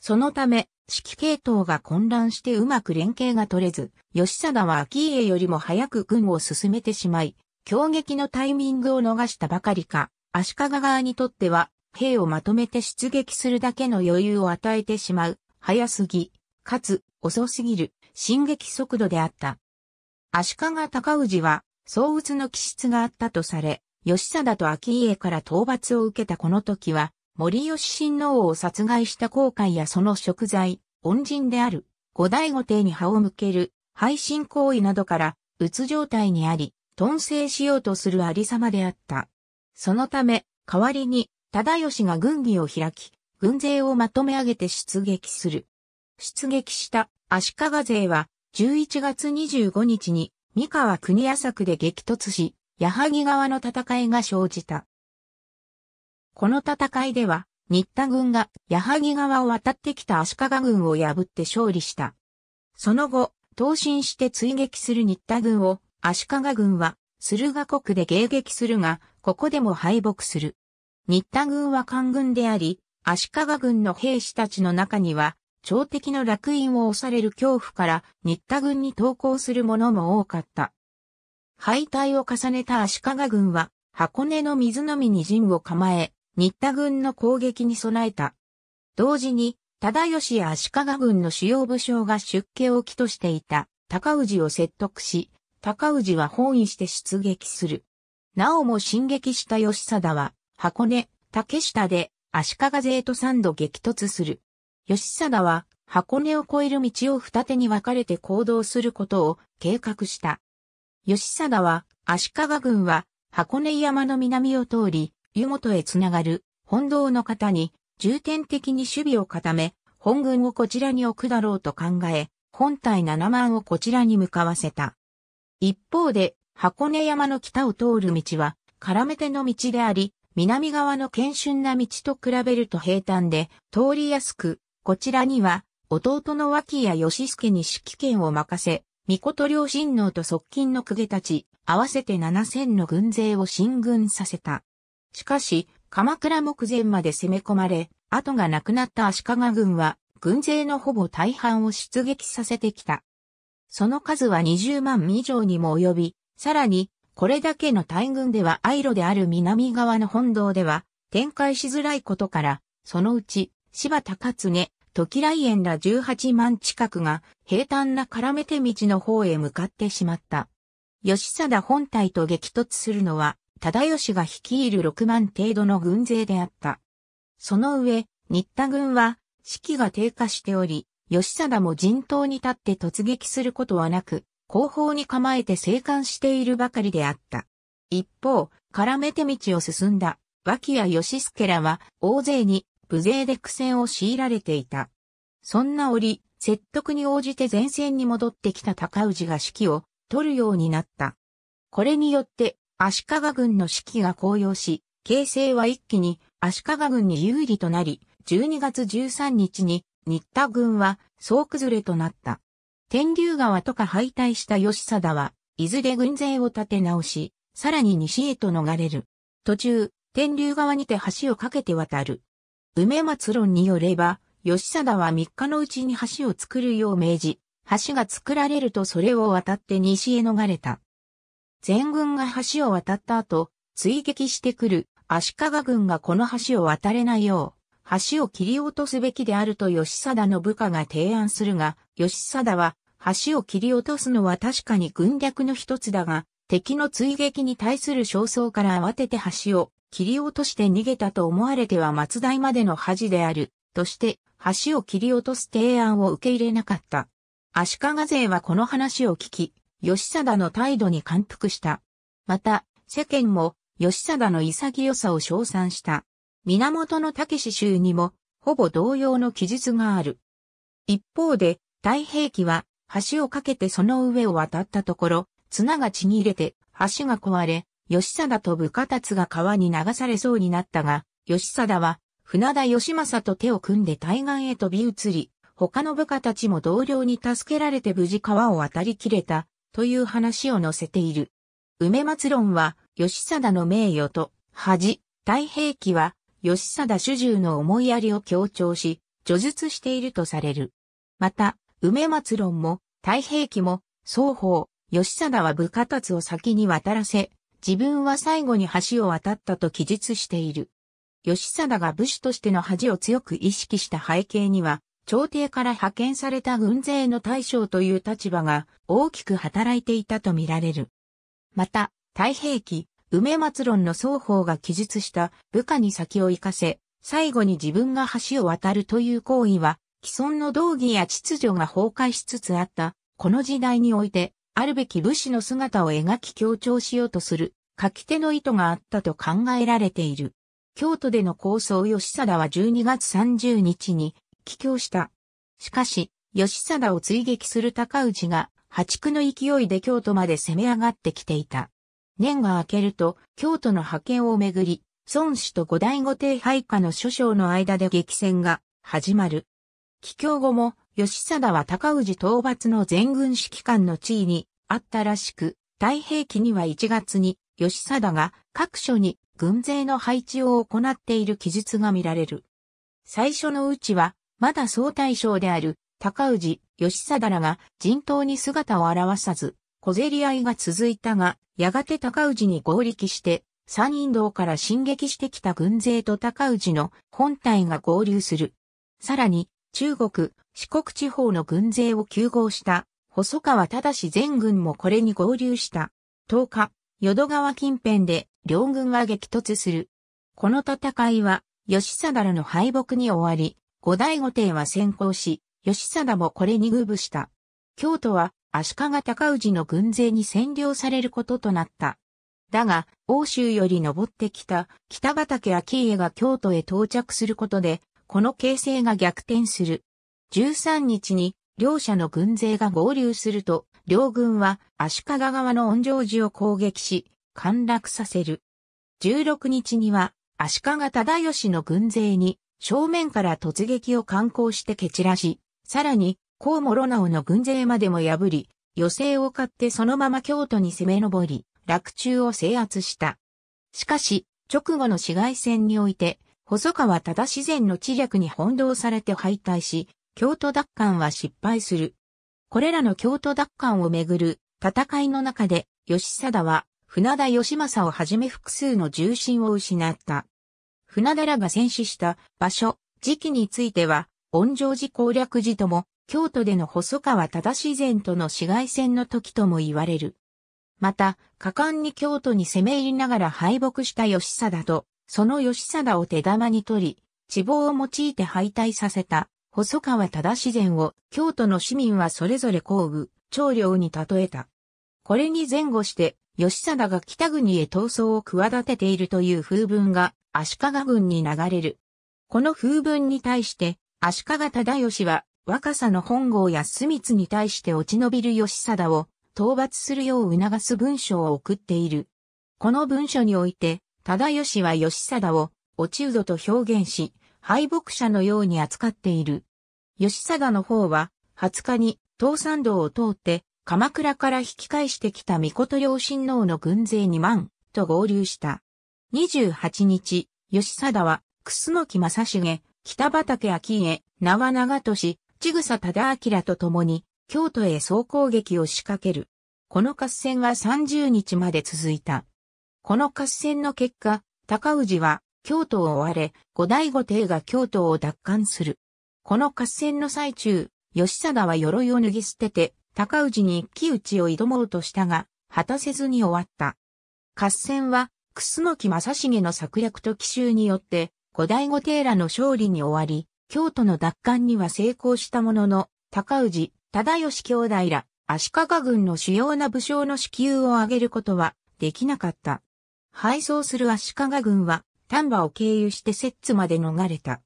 そのため、指揮系統が混乱してうまく連携が取れず、吉貞は昭家よりも早く軍を進めてしまい、攻撃のタイミングを逃したばかりか、足利側にとっては兵をまとめて出撃するだけの余裕を与えてしまう、早すぎ、かつ、遅すぎる、進撃速度であった。足利尊氏は、相鬱の気質があったとされ、義貞と秋家から討伐を受けたこの時は、森吉親王を殺害した後悔やその食材、恩人である、五代五帝に歯を向ける、背信行為などから、うつ状態にあり、遁世しようとするありさまであった。そのため、代わりに、忠義が軍議を開き、軍勢をまとめ上げて出撃する。出撃した足利勢は11月25日に三河国屋作で激突し、矢作川の戦いが生じた。この戦いでは、新田軍が矢作川を渡ってきた足利軍を破って勝利した。その後、投進して追撃する新田軍を足利軍は駿河国で迎撃するが、ここでも敗北する。新田軍は官軍であり、足利軍の兵士たちの中には、朝敵の楽印を押される恐怖から新田軍に投降する者も多かった。敗退を重ねた足利軍は、箱根の水飲みに陣を構え、新田軍の攻撃に備えた。同時に、忠義や足利軍の主要武将が出家を起としていた高氏を説得し、高氏は本意して出撃する。なおも進撃した義貞は、箱根、竹下で足利勢と三度激突する。吉貞は箱根を越える道を二手に分かれて行動することを計画した。吉貞は足利軍は箱根山の南を通り、湯本へつながる本堂の方に重点的に守備を固め、本軍をこちらに置くだろうと考え、本体7万をこちらに向かわせた。一方で、箱根山の北を通る道は、絡め手の道であり、南側の謙峻な道と比べると平坦で通りやすく、こちらには弟の脇や義助に指揮権を任せ、御事両親王と側近の公家たち、合わせて7000の軍勢を進軍させた。しかし、鎌倉目前まで攻め込まれ、後がなくなった足利軍は、軍勢のほぼ大半を出撃させてきた。その数は20万以上にも及び、さらにこれだけの大軍ではアイロである南側の本堂では展開しづらいことから、そのうち柴高常、時来園ら18万近くが平坦な絡め手道の方へ向かってしまった。吉貞本体と激突するのは、忠義が率いる6万程度の軍勢であった。その上、新田軍は、士気が低下しており、吉貞も陣頭に立って突撃することはなく、後方に構えて生還しているばかりであった。一方、絡めて道を進んだ脇や義助らは大勢に無勢で苦戦を強いられていた。そんな折、説得に応じて前線に戻ってきた高氏が指揮を取るようになった。これによって足利軍の指揮が高揚し、形勢は一気に足利軍に有利となり、12月13日に新田軍は総崩れとなった。天竜川とか敗退した義貞は、伊豆で軍勢を立て直し、さらに西へと逃れる。途中、天竜川にて橋を架けて渡る。梅松論によれば、義貞は3日のうちに橋を作るよう命じ、橋が作られるとそれを渡って西へ逃れた。全軍が橋を渡った後、追撃してくる足利軍がこの橋を渡れないよう、橋を切り落とすべきであると吉貞の部下が提案するが、吉貞は、橋を切り落とすのは確かに軍略の一つだが、敵の追撃に対する焦燥から慌てて橋を切り落として逃げたと思われては松代までの恥である、として、橋を切り落とす提案を受け入れなかった。足利勢はこの話を聞き、吉貞の態度に感服した。また、世間も、吉貞の潔さを称賛した。源の武士州にも、ほぼ同様の記述がある。一方で、太平記は、橋を架けてその上を渡ったところ、綱がちぎれて、橋が壊れ、吉貞と部下たが川に流されそうになったが、吉貞は、船田義政と手を組んで対岸へ飛び移り、他の部下たちも同僚に助けられて無事川を渡りきれた、という話を載せている。梅松論は、吉貞の名誉と、恥、太平記は、義貞主従の思いやりを強調し、叙述しているとされる。また、梅松論も、太平記も、双方、義貞は部下達を先に渡らせ、自分は最後に橋を渡ったと記述している。義貞が武士としての恥を強く意識した背景には、朝廷から派遣された軍勢の大将という立場が大きく働いていたとみられる。また、太平記、梅松論の双方が記述した部下に先を行かせ、最後に自分が橋を渡るという行為は、既存の道義や秩序が崩壊しつつあった、この時代において、あるべき武士の姿を描き強調しようとする、書き手の意図があったと考えられている。京都での構想吉貞は12月30日に帰郷した。しかし、吉貞を追撃する高氏が破竹の勢いで京都まで攻め上がってきていた。年が明けると、京都の派遣をめぐり、孫氏と後醍醐帝配下の諸将の間で激戦が始まる。帰京後も、吉貞は高氏討伐の全軍指揮官の地位にあったらしく、太平記には1月に、吉貞が各所に軍勢の配置を行っている記述が見られる。最初のうちは、まだ総大将である高氏、吉貞らが陣頭に姿を現さず、小競り合いが続いたが、やがて高氏に合力して、山陰道から進撃してきた軍勢と高氏の本体が合流する。さらに、中国、四国地方の軍勢を急合した細川忠全軍もこれに合流した。10日、淀川近辺で両軍は激突する。この戦いは、吉貞の敗北に終わり、後醍醐帝は先行し、吉貞もこれに偶舞した。京都は足利尊氏の軍勢に占領されることとなった。だが、欧州より登ってきた北畠顕家が京都へ到着することで、この形勢が逆転する。13日に両者の軍勢が合流すると、両軍は足利側の恩城寺を攻撃し、陥落させる。16日には足利忠義の軍勢に正面から突撃を観光して蹴散らし、さらにコウモロナオの軍勢までも破り、余勢を買ってそのまま京都に攻め上り、洛中を制圧した。しかし、直後の市街戦において、細川忠自然の知略に翻弄されて敗退し、京都奪還は失敗する。これらの京都奪還をめぐる戦いの中で、吉貞は船田義政をはじめ複数の重心を失った。船田らが戦死した場所、時期については、温城寺攻略時とも京都での細川忠自然との紫外戦の時とも言われる。また、果敢に京都に攻め入りながら敗北した義貞と、その義貞を手玉に取り、地棒を用いて敗退させた、細川忠自然を京都の市民はそれぞれ工具、長領に例えた。これに前後して、義貞が北国へ闘争を企てているという風文が足利軍に流れる。この風文に対して、足利忠義は若さの本郷や康光に対して落ち延びる吉貞を討伐するよう促す文書を送っている。この文書において、忠義は吉貞を落ちうどと表現し、敗北者のように扱っている。吉貞の方は、20日に東山道を通って鎌倉から引き返してきた御琴両親王の軍勢2万と合流した。28日、吉貞は、楠木正重、北畠昭家、縄長俊、だ草忠明と共に京都へ総攻撃を仕掛ける。この合戦は30日まで続いた。この合戦の結果、高氏は京都を追われ、後醍醐帝が京都を奪還する。この合戦の最中、吉貞は鎧を脱ぎ捨てて、高氏に一騎打ちを挑もうとしたが、果たせずに終わった。合戦は、楠木正成の策略と奇襲によって、後醍醐帝らの勝利に終わり、京都の奪還には成功したものの、高氏、忠義兄弟ら、足利軍の主要な武将の支給を上げることはできなかった。敗走する足利軍は丹波を経由して摂津まで逃れた。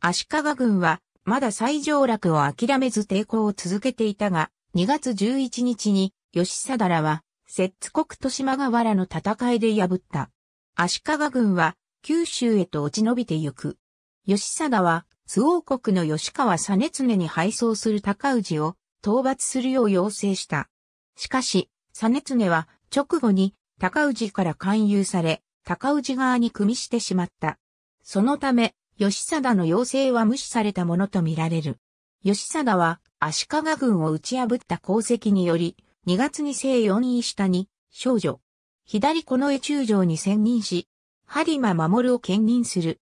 足利軍はまだ最上落を諦めず抵抗を続けていたが、2月11日に吉貞らは摂津国と島河原の戦いで破った。足利軍は九州へと落ち延びてゆく。吉貞は周王国の吉川実常に敗走する高氏を討伐するよう要請した。しかし、実常は直後に高氏から勧誘され、高氏側に組みしてしまった。そのため、吉貞の要請は無視されたものとみられる。吉貞は足利軍を打ち破った功績により、2月に西四位下に少女、左近衛中将に専任し、播磨守を兼任する。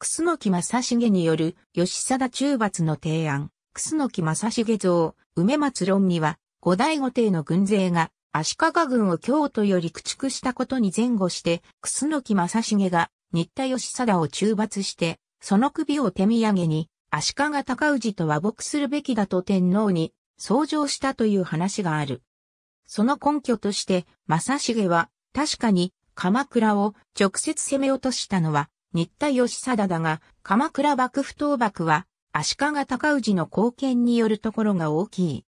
楠木正成による吉貞中伐の提案、楠木正成像、梅松論には、後醍醐帝の軍勢が足利軍を京都より駆逐したことに前後して、楠木正成が新田義貞を中伐して、その首を手土産に、足利尊氏と和睦するべきだと天皇に相上したという話がある。その根拠として、正成は、確かに、鎌倉を直接攻め落としたのは、新田義貞だが、鎌倉幕府倒幕は、足利高氏の貢献によるところが大きい。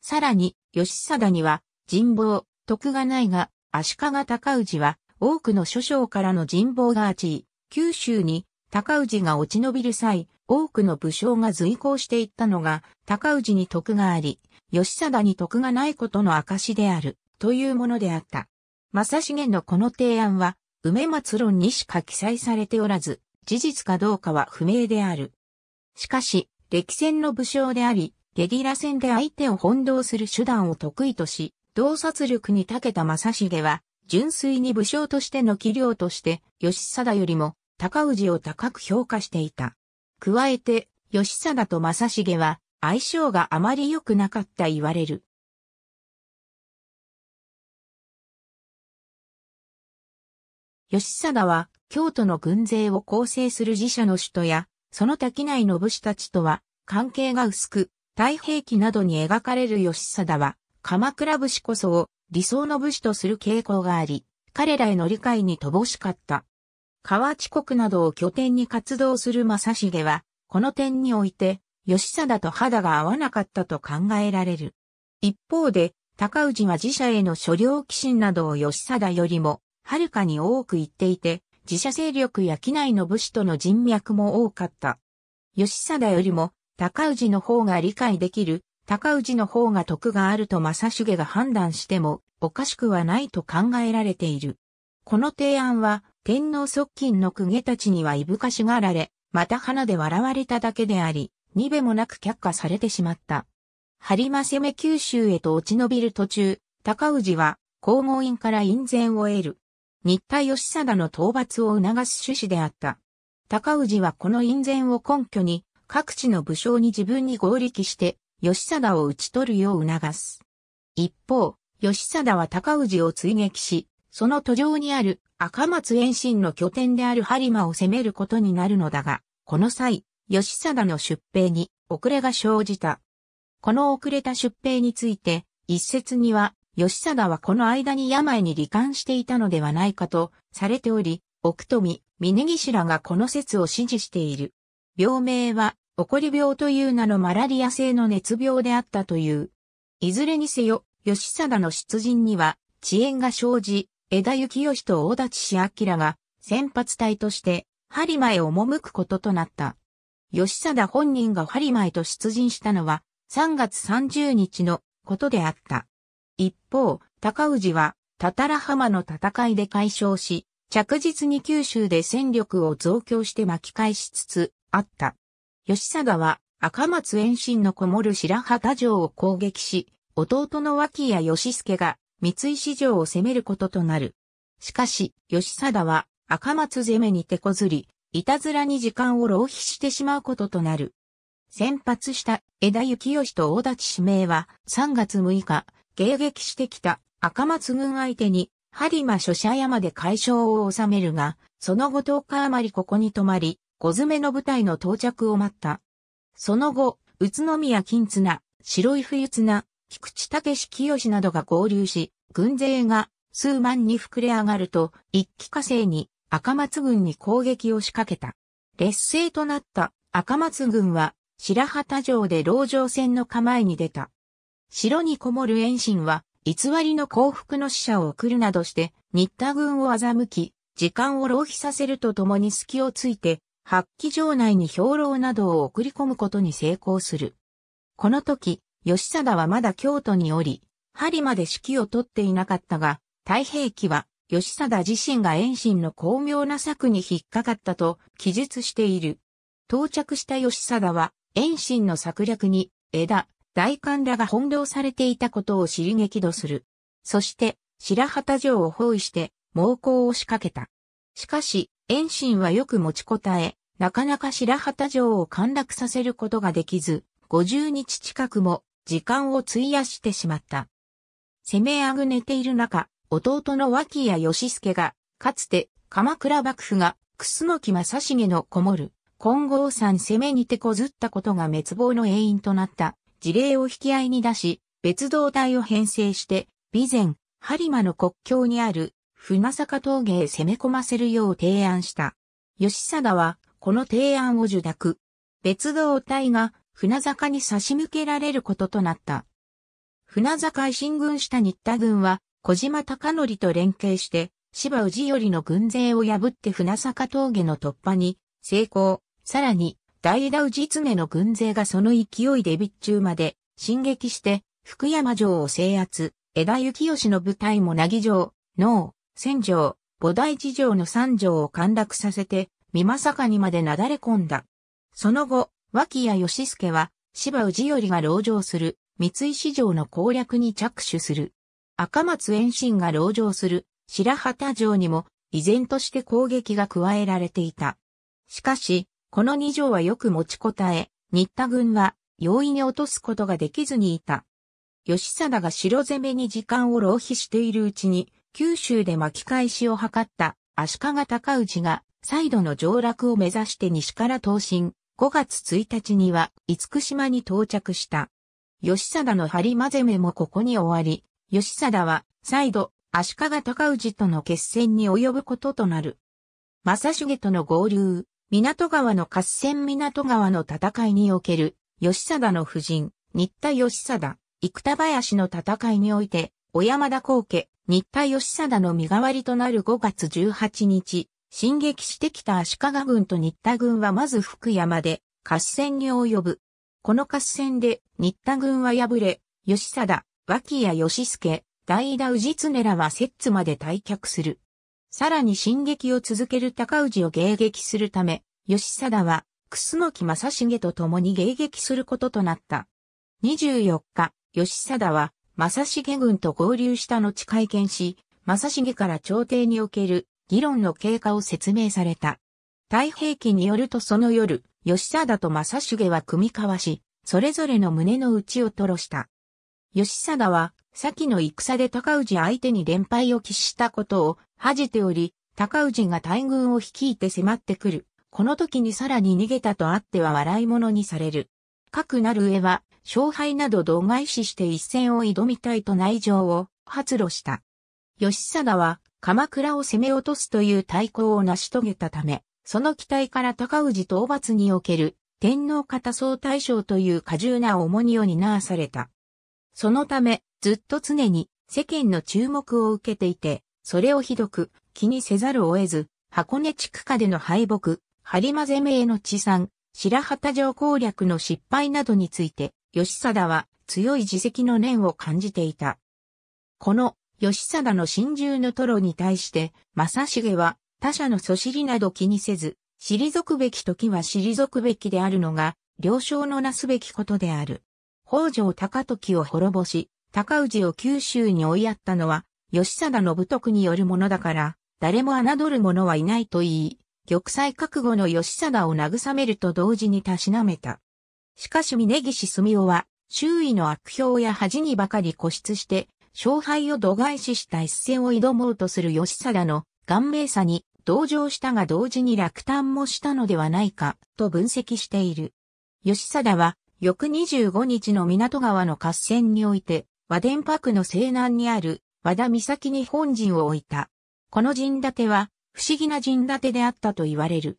さらに、義貞には、人望、徳がないが、足利高氏は、多くの諸将からの人望が厚い、九州に、高氏が落ち延びる際、多くの武将が随行していったのが、高氏に徳があり、義貞に徳がないことの証である、というものであった。正重のこの提案は、梅松論にしか記載されておらず、事実かどうかは不明である。しかし、歴戦の武将であり、ゲリラ戦で相手を翻弄する手段を得意とし、洞察力に長けた正重は、純粋に武将としての器量として、吉貞よりも、高氏を高く評価していた。加えて、吉貞と正重は、相性があまり良くなかった言われる。義貞は京都の軍勢を構成する自社の首都や、その他内の武士たちとは関係が薄く、太平記などに描かれる義貞は、鎌倉武士こそを理想の武士とする傾向があり、彼らへの理解に乏しかった。河内国などを拠点に活動する正重は、この点において、義貞と肌が合わなかったと考えられる。一方で、高氏は自社への所領寄進などを義貞よりもはるかに多く行っていて、自社勢力や機内の武士との人脈も多かった。吉貞よりも、高氏の方が理解できる、高氏の方が得があると正重が判断しても、おかしくはないと考えられている。この提案は、天皇側近の公家たちにはいぶかしがられ、また花で笑われただけであり、にべもなく却下されてしまった。播磨攻め九州へと落ち延びる途中、高氏は、皇后院から院前を得る。新田義貞の討伐を促す趣旨であった。高氏はこの因縁を根拠に、各地の武将に自分に合力して、義貞を討ち取るよう促す。一方、義貞は高氏を追撃し、その途上にある赤松遠心の拠点である播磨を攻めることになるのだが、この際、義貞の出兵に遅れが生じた。この遅れた出兵について、一説には、吉貞はこの間に病に罹患していたのではないかとされており、奥富、峰岸らがこの説を支持している。病名は、起こり病という名のマラリア性の熱病であったという。いずれにせよ、吉貞の出陣には、遅延が生じ、枝幸義と大立氏明が、先発隊として、針前を赴くこととなった。吉貞本人が針前と出陣したのは、3月30日のことであった。一方、高氏は、たたら浜の戦いで解消し、着実に九州で戦力を増強して巻き返しつつあった。吉貞は赤松遠心のこもる白旗城を攻撃し、弟の脇谷義助が三井市場を攻めることとなる。しかし、吉貞は赤松攻めに手こずり、いたずらに時間を浪費してしまうこととなる。先発した枝幸義と大立指名は3月6日、迎撃してきた赤松軍相手に、播磨諸社山で解消を収めるが、その後10日余りここに泊まり、小詰めの部隊の到着を待った。その後、宇都宮金綱、白い冬綱、菊池武清などが合流し、軍勢が数万に膨れ上がると、一気火星に赤松軍に攻撃を仕掛けた。劣勢となった赤松軍は白旗城で籠城戦の構えに出た。城にこもる遠心は、偽りの幸福の使者を送るなどして、新田軍を欺き、時間を浪費させるとともに隙をついて、発起城内に兵糧などを送り込むことに成功する。この時、義貞はまだ京都におり、針まで指揮を取っていなかったが、太平記は、義貞自身が遠心の巧妙な策に引っかかったと記述している。到着した義貞は、遠心の策略に、枝、大官らが翻弄されていたことを知り激怒する。そして、白旗城を包囲して、猛攻を仕掛けた。しかし、遠心はよく持ちこたえ、なかなか白旗城を陥落させることができず、50日近くも時間を費やしてしまった。攻めあぐねている中、弟の脇や義助が、かつて鎌倉幕府が楠木正成のこもる、金剛山攻めにてこずったことが滅亡の原因となった事例を引き合いに出し、別動隊を編成して、備前、播磨の国境にある、船坂峠へ攻め込ませるよう提案した。吉貞は、この提案を受諾。別動隊が、船坂に差し向けられることとなった。船坂へ進軍した新田軍は、小島隆則と連携して、芝氏りの軍勢を破って船坂峠の突破に成功。さらに、大田氏常の軍勢がその勢いで備中まで進撃して福山城を制圧、枝幸義の部隊も奈義城、能、千城、菩提寺城の三城を陥落させて、まさかにまでなだれ込んだ。その後、脇屋義助は、芝氏りが籠城する、三井市場の攻略に着手する。赤松遠心が籠城する、白旗城にも、依然として攻撃が加えられていた。しかし、この二条はよく持ちこたえ、新田軍は容易に落とすことができずにいた。吉貞が城攻めに時間を浪費しているうちに、九州で巻き返しを図った足利高氏が再度の上落を目指して西から東進、5月1日には五福島に到着した。吉貞の張り混ぜ目もここに終わり、吉貞は再度足利高氏との決戦に及ぶこととなる。正重との合流、港川の合戦港川の戦いにおける、吉貞の夫人、新田義貞、生田林の戦いにおいて、小山田光家、新田義貞の身代わりとなる5月18日、進撃してきた足利軍と新田軍はまず福山で合戦に及ぶ。この合戦で新田軍は敗れ、吉貞、脇谷義助、大田氏常らは摂津まで退却する。さらに進撃を続ける高氏を迎撃するため、吉貞は、楠木正成と共に迎撃することとなった。24日、吉貞は、正成軍と合流した後会見し、正成から朝廷における議論の経過を説明された。太平記によるとその夜、吉貞と正成は組み交わし、それぞれの胸の内を吐露した。吉貞は、先の戦で高氏相手に連敗を喫したことを恥じており、高氏が大軍を率いて迫ってくる。この時にさらに逃げたとあっては笑い者にされる。かくなる上は、勝敗など度外視して一戦を挑みたいと内情を発露した。義貞は鎌倉を攻め落とすという対抗を成し遂げたため、その期待から高氏討伐における天皇方総大将という過重な重荷を担わされた。そのため、ずっと常に世間の注目を受けていて、それをひどく気にせざるを得ず、箱根地区下での敗北、張混ぜ名の地産、白旗城攻略の失敗などについて、吉貞は強い自責の念を感じていた。この吉貞の心中のトロに対して、正重は他者のそしりなど気にせず、退くべき時は退くべきであるのが、了承のなすべきことである。北条高時を滅ぼし、高氏を九州に追いやったのは、吉貞信徳によるものだから、誰も侮る者はいないと言い、玉砕覚悟の吉貞を慰めると同時にたしなめた。しかし峯岸住夫は、周囲の悪評や恥にばかり固執して、勝敗を度外視した一戦を挑もうとする吉貞の顔面さに同情したが同時に落胆もしたのではないか、と分析している。吉貞は、翌25日の港川の合戦において、和田パクの西南にある和田岬に本陣を置いた。この陣立ては不思議な陣立てであったと言われる。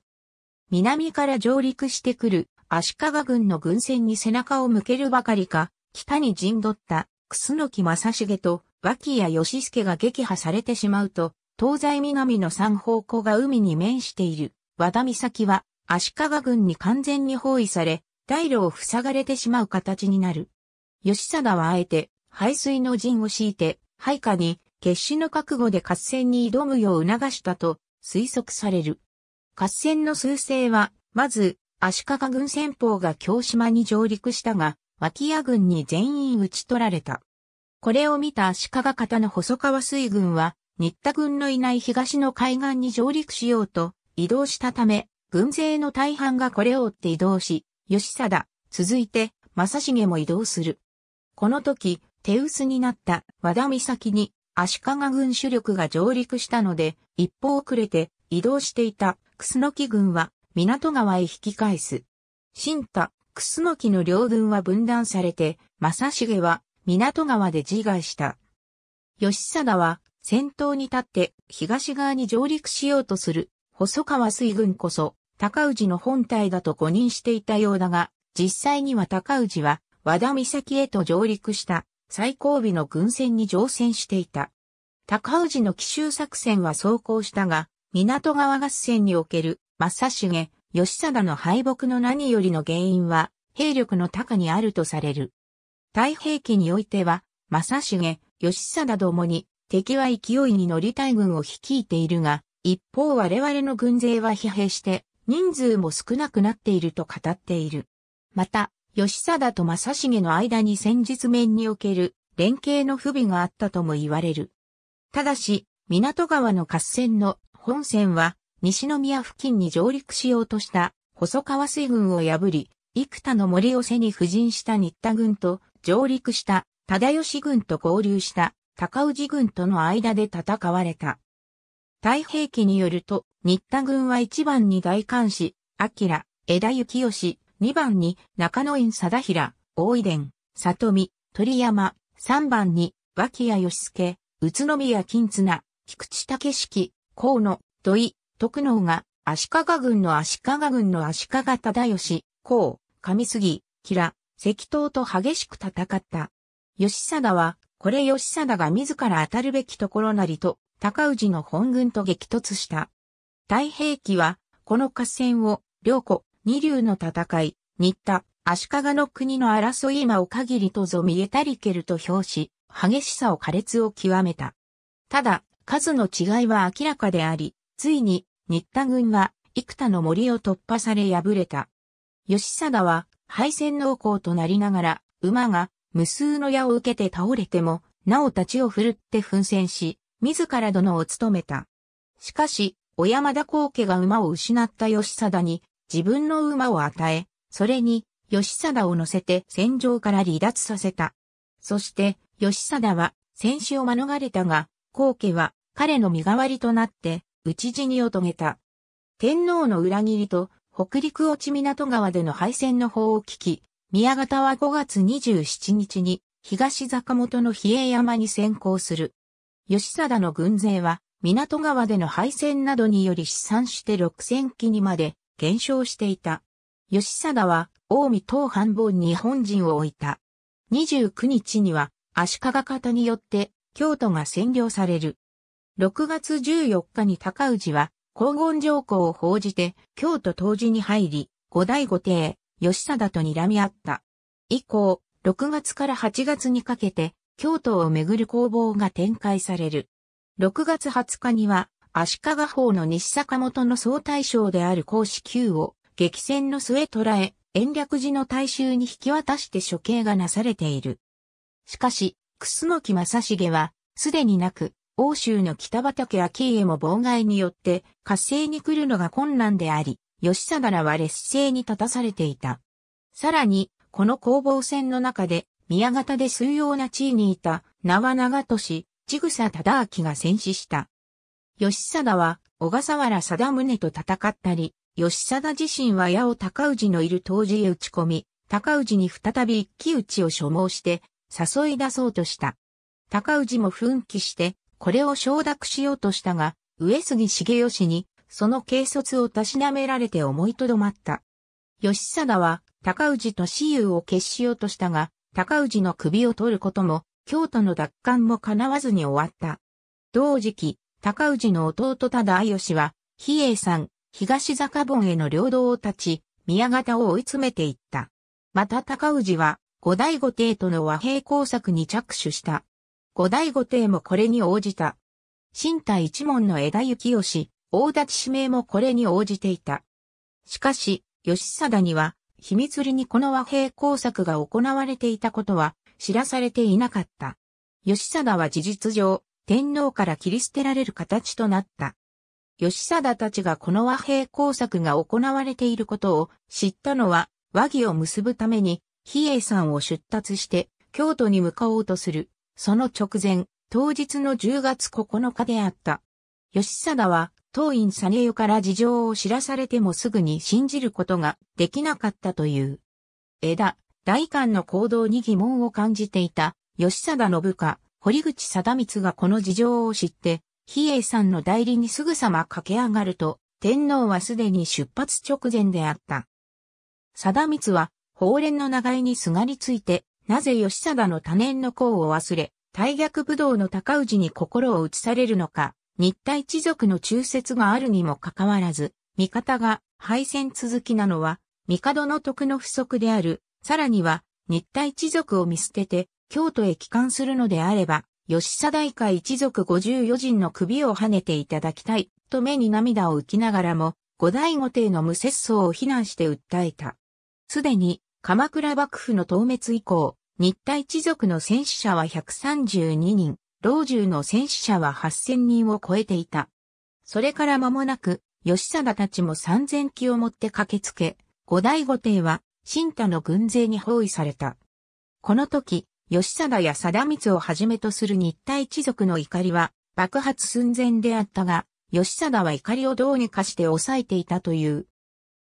南から上陸してくる足利軍の軍船に背中を向けるばかりか、北に陣取った楠木正成と脇谷義助が撃破されてしまうと、東西南の三方向が海に面している和田岬は足利軍に完全に包囲され、大路を塞がれてしまう形になる。吉貞はあえて排水の陣を敷いて、配下に決死の覚悟で合戦に挑むよう促したと推測される。合戦の数勢は、まず、足利軍戦法が京島に上陸したが、脇屋軍に全員討ち取られた。これを見た足利方の細川水軍は、新田軍のいない東の海岸に上陸しようと移動したため、軍勢の大半がこれを追って移動し、吉貞、続いて、正重も移動する。この時、手薄になった和田岬に足利軍主力が上陸したので、一方遅れて移動していた楠木軍は港川へ引き返す。新田、楠木の両軍は分断されて、正重は港川で自害した。義貞は先頭に立って東側に上陸しようとする細川水軍こそ高氏の本体だと誤認していたようだが、実際には高氏は和田岬へと上陸した最後尾の軍船に乗船していた。高氏の奇襲作戦は走行したが、港川合戦における正重、義貞の敗北の何よりの原因は、兵力の高にあるとされる。太平記においては、正重、義貞ともに、敵は勢いに乗り大軍を率いているが、一方我々の軍勢は疲弊して、人数も少なくなっていると語っている。また、義貞と正成の間に戦術面における連携の不備があったとも言われる。ただし、港川の合戦の本戦は西宮付近に上陸しようとした細川水軍を破り、幾多の森を背に布陣した新田軍と上陸した忠義軍と合流した高氏軍との間で戦われた。太平記によると、新田軍は一番に大官士、明、枝幸義、2番に中野院貞平、大井殿、里見、鳥山、3番に脇屋義助、宇都宮金綱、菊池武式、河野、土井、徳能が、足利軍の足利軍の足利忠義、河、上杉、吉良、関東と激しく戦った。義貞は、これ義貞が自ら当たるべきところなりと、高氏の本軍と激突した。太平記は、この合戦を、両子、二流の戦い、新田、足利の国の争い今を限りとぞ見えたりけると評し、激しさを苛烈を極めた。ただ、数の違いは明らかであり、ついに、新田軍は、幾多の森を突破され敗れた。吉貞は、敗戦農耕となりながら、馬が、無数の矢を受けて倒れても、なお立ちを振るって奮戦し、自ら殿を務めた。しかし、小山田光家が馬を失った吉貞に、自分の馬を与え、それに、吉貞を乗せて戦場から離脱させた。そして、吉貞は戦死を免れたが、皇家は彼の身代わりとなって、討ち死にを遂げた。天皇の裏切りと、北陸落ち港川での敗戦の法を聞き、宮方は5月27日に、東坂本の比叡山に先行する。吉貞の軍勢は、港川での敗戦などにより試算して6000機にまで減少していた。吉貞は、近江東半分に本陣を置いた。29日には、足利方によって、京都が占領される。6月14日に高氏は、黄金条項を報じて、京都当時に入り、五代五帝、吉貞と睨み合った。以降、6月から8月にかけて、京都をめぐる攻防が展開される。6月20日には、足利法の西坂本の総大将である孔子旧を激戦の末捕らえ、延暦寺の大衆に引き渡して処刑がなされている。しかし、楠木正成は、すでになく、欧州の北畠秋家も妨害によって、活性に来るのが困難であり、吉貞らは劣勢に立たされていた。さらに、この攻防戦の中で、宮方で重要な地位にいた、縄長利、千草忠明が戦死した。義貞は小笠原貞宗と戦ったり、義貞自身は八尾高氏のいる当時へ打ち込み、高氏に再び一騎打ちを所望して誘い出そうとした。高氏も奮起して、これを承諾しようとしたが、上杉茂義に、その軽率をたしなめられて思いとどまった。義貞は、高氏と私有を決しようとしたが、高氏の首を取ることも、京都の奪還も叶わずに終わった。同時期、高氏の弟忠義は、比叡山、東坂本への領土を立ち、宮方を追い詰めていった。また高氏は、後醍醐帝との和平工作に着手した。後醍醐帝もこれに応じた。新太一門の枝幸義、大立指名もこれに応じていた。しかし、義貞には、秘密裏にこの和平工作が行われていたことは知らされていなかった。義貞は事実上、天皇から切り捨てられる形となった。吉貞たちがこの和平工作が行われていることを知ったのは、和議を結ぶために、比叡山を出立して、京都に向かおうとする、その直前、当日の10月9日であった。吉貞は、当院実代から事情を知らされてもすぐに信じることができなかったという。枝、大官の行動に疑問を感じていた、吉貞の部下、堀口貞光がこの事情を知って、比叡んの代理にすぐさま駆け上がると、天皇はすでに出発直前であった。貞光は、法蓮の長いにすがりついて、なぜ義貞の多年の功を忘れ、大逆武道の高氏に心を移されるのか、日体一族の忠説があるにもかかわらず、味方が敗戦続きなのは、帝の徳の不足である、さらには、日体一族を見捨てて、京都へ帰還するのであれば、吉佐大会一族54人の首を跳ねていただきたい、と目に涙を浮きながらも、五大五帝の無節操を非難して訴えた。すでに、鎌倉幕府の倒滅以降、日田一族の戦死者は132人、老中の戦死者は8000人を超えていた。それから間もなく、吉佐田たちも3000機を持って駆けつけ、五大五帝は、新太の軍勢に包囲された。この時、義貞や貞光をはじめとする日体一族の怒りは爆発寸前であったが、義貞は怒りをどうにかして抑えていたという。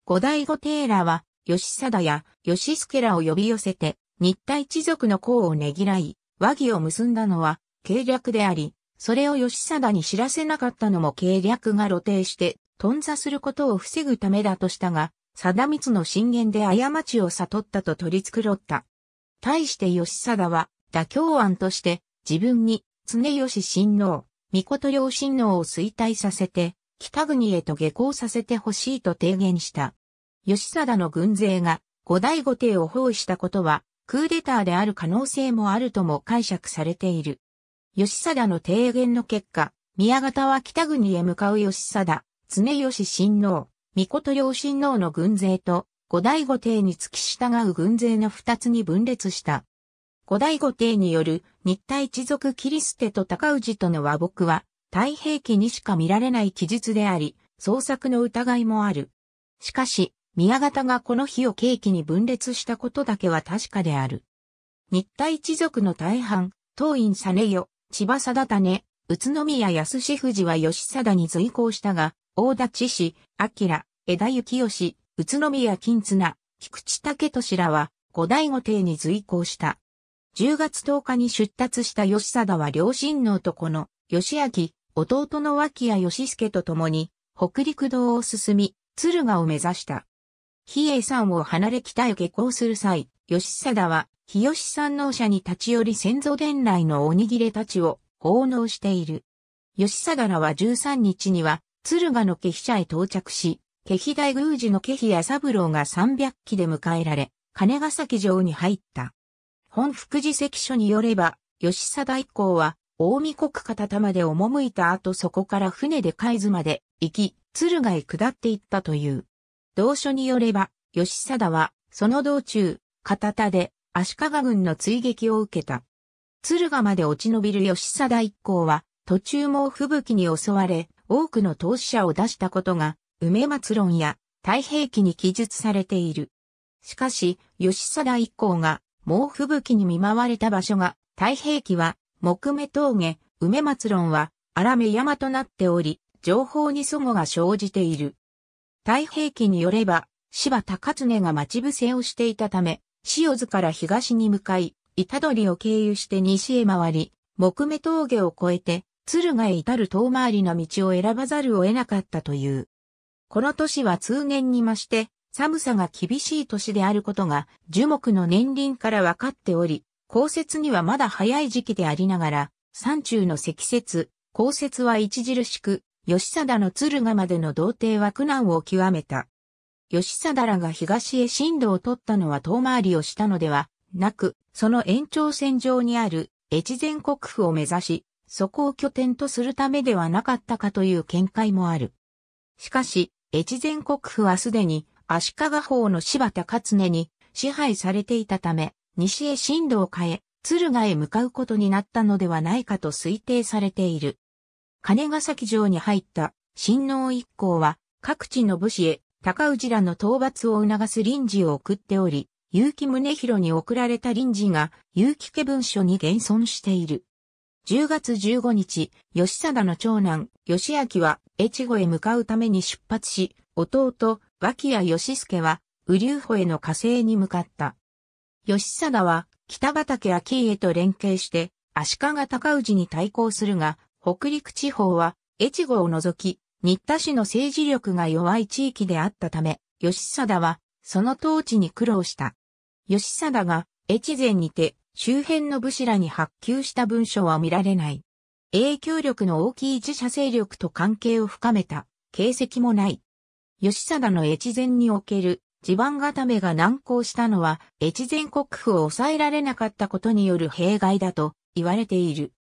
五代五テーは、義貞や義助らを呼び寄せて、日体一族の功をねぎらい、和議を結んだのは、計略であり、それを義貞に知らせなかったのも計略が露呈して、頓挫することを防ぐためだとしたが、貞光の進言で過ちを悟ったと取り繕った。対して義貞は、妥協案として、自分に、常吉親王、御と両親王を衰退させて、北国へと下校させてほしいと提言した。義貞の軍勢が、五大五帝を包囲したことは、クーデターである可能性もあるとも解釈されている。義貞の提言の結果、宮方は北国へ向かう義貞、常吉親王、御と両親王の軍勢と、後醍醐帝に付き従う軍勢の二つに分裂した。後醍醐帝による日体一族キリステと高氏との和睦は太平記にしか見られない記述であり、創作の疑いもある。しかし、宮方がこの日を契機に分裂したことだけは確かである。日体一族の大半、東院実与、千葉貞種、宇都宮康富士は義貞に随行したが、大田知氏、明、枝幸義、宇都宮金綱、菊池武俊らは、後醍醐帝に随行した。10月10日に出立した吉貞は両親の男の、吉明、弟の脇谷義助と共に、北陸道を進み、敦賀を目指した。比叡山を離れ北へ下校する際、吉貞は、日吉山納社に立ち寄り先祖伝来のおにぎれたちを奉納している。吉貞らは13日には、敦賀の家飛車へ到着し、ケヒ大宮司のケヒや三郎が300で迎えられ、金ヶ崎城に入った。本福寺関所によれば、吉貞以降は、大見国片玉で赴いた後そこから船で海津まで行き、鶴ヶへ下っていったという。同書によれば、吉貞は、その道中、片田で足利軍の追撃を受けた。鶴ヶまで落ち延びる吉貞一行は、途中も吹雪に襲われ、多くの投資者を出したことが梅松論や太平記に記述されている。しかし、吉貞一行が猛吹雪に見舞われた場所が、太平記は木目峠、梅松論は荒目山となっており、情報に齟齬が生じている。太平記によれば、柴高常が待ち伏せをしていたため、塩津から東に向かい、板取を経由して西へ回り、木目峠を越えて、鶴ヶへ至る遠回りの道を選ばざるを得なかったという。この年は通年に増して、寒さが厳しい年であることが樹木の年輪から分かっており、降雪にはまだ早い時期でありながら、山中の積雪、降雪は著しく、吉貞の敦賀までの道程は苦難を極めた。吉貞らが東へ進路を取ったのは遠回りをしたのではなく、その延長線上にある越前国府を目指し、そこを拠点とするためではなかったかという見解もある。しかし、越前国府はすでに足利法の柴田勝根に支配されていたため、西へ進路を変え、敦賀へ向かうことになったのではないかと推定されている。金ヶ崎城に入った親王一行は各地の武士へ高氏らの討伐を促す臨時を送っており、結城宗広に送られた臨時が結城家文書に現存している。10月15日、吉貞の長男、吉明は、越後へ向かうために出発し、弟、脇谷義助は、雨竜穂への火星に向かった。吉貞は、北畠秋家と連携して、足利高氏に対抗するが、北陸地方は、越後を除き、新田市の政治力が弱い地域であったため、吉貞は、その統治に苦労した。吉貞が、越前にて、周辺の武士らに発給した文書は見られない。影響力の大きい自社勢力と関係を深めた形跡もない。義貞の越前における地盤固めが難航したのは越前国府を抑えられなかったことによる弊害だと言われている。